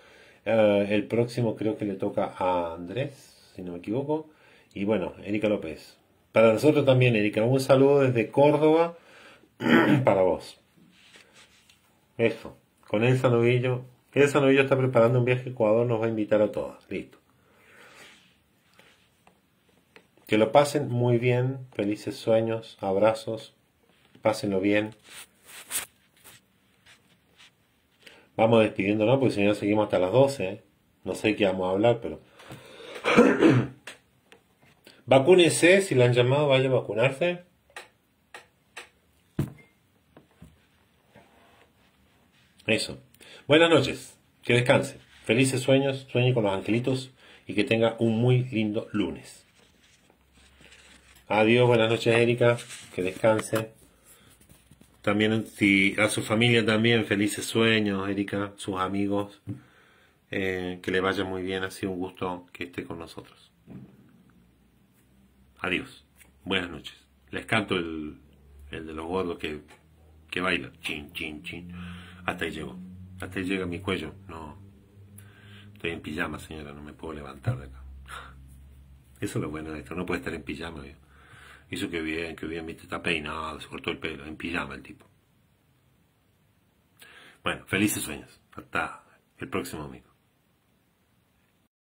Eh, el próximo creo que le toca a Andrés, si no me equivoco. Y bueno, Erika López. Para nosotros también, Erika, un saludo desde Córdoba para vos. Eso, con el saludillo esa novilla está preparando un viaje a Ecuador, nos va a invitar a todas. Listo. Que lo pasen muy bien, felices sueños, abrazos, pásenlo bien. Vamos despidiéndonos porque si no seguimos hasta las 12. ¿eh? No sé qué vamos a hablar, pero... Vacúnense, si la han llamado, vaya a vacunarse. Eso. Buenas noches, que descanse. Felices sueños, sueñe con los angelitos y que tenga un muy lindo lunes. Adiós, buenas noches Erika, que descanse. También si, a su familia también, felices sueños Erika, sus amigos, eh, que le vaya muy bien, ha sido un gusto que esté con nosotros. Adiós, buenas noches. Les canto el, el de los gordos que, que bailan. Chin, chin, chin. Hasta ahí llegó. Hasta llega mi cuello. No, estoy en pijama, señora, no me puedo levantar de acá. Eso es lo bueno de esto, no puede estar en pijama. Yo. Eso que bien, que bien, está peinado, se cortó el pelo, en pijama el tipo. Bueno, felices sueños. Hasta el próximo amigo.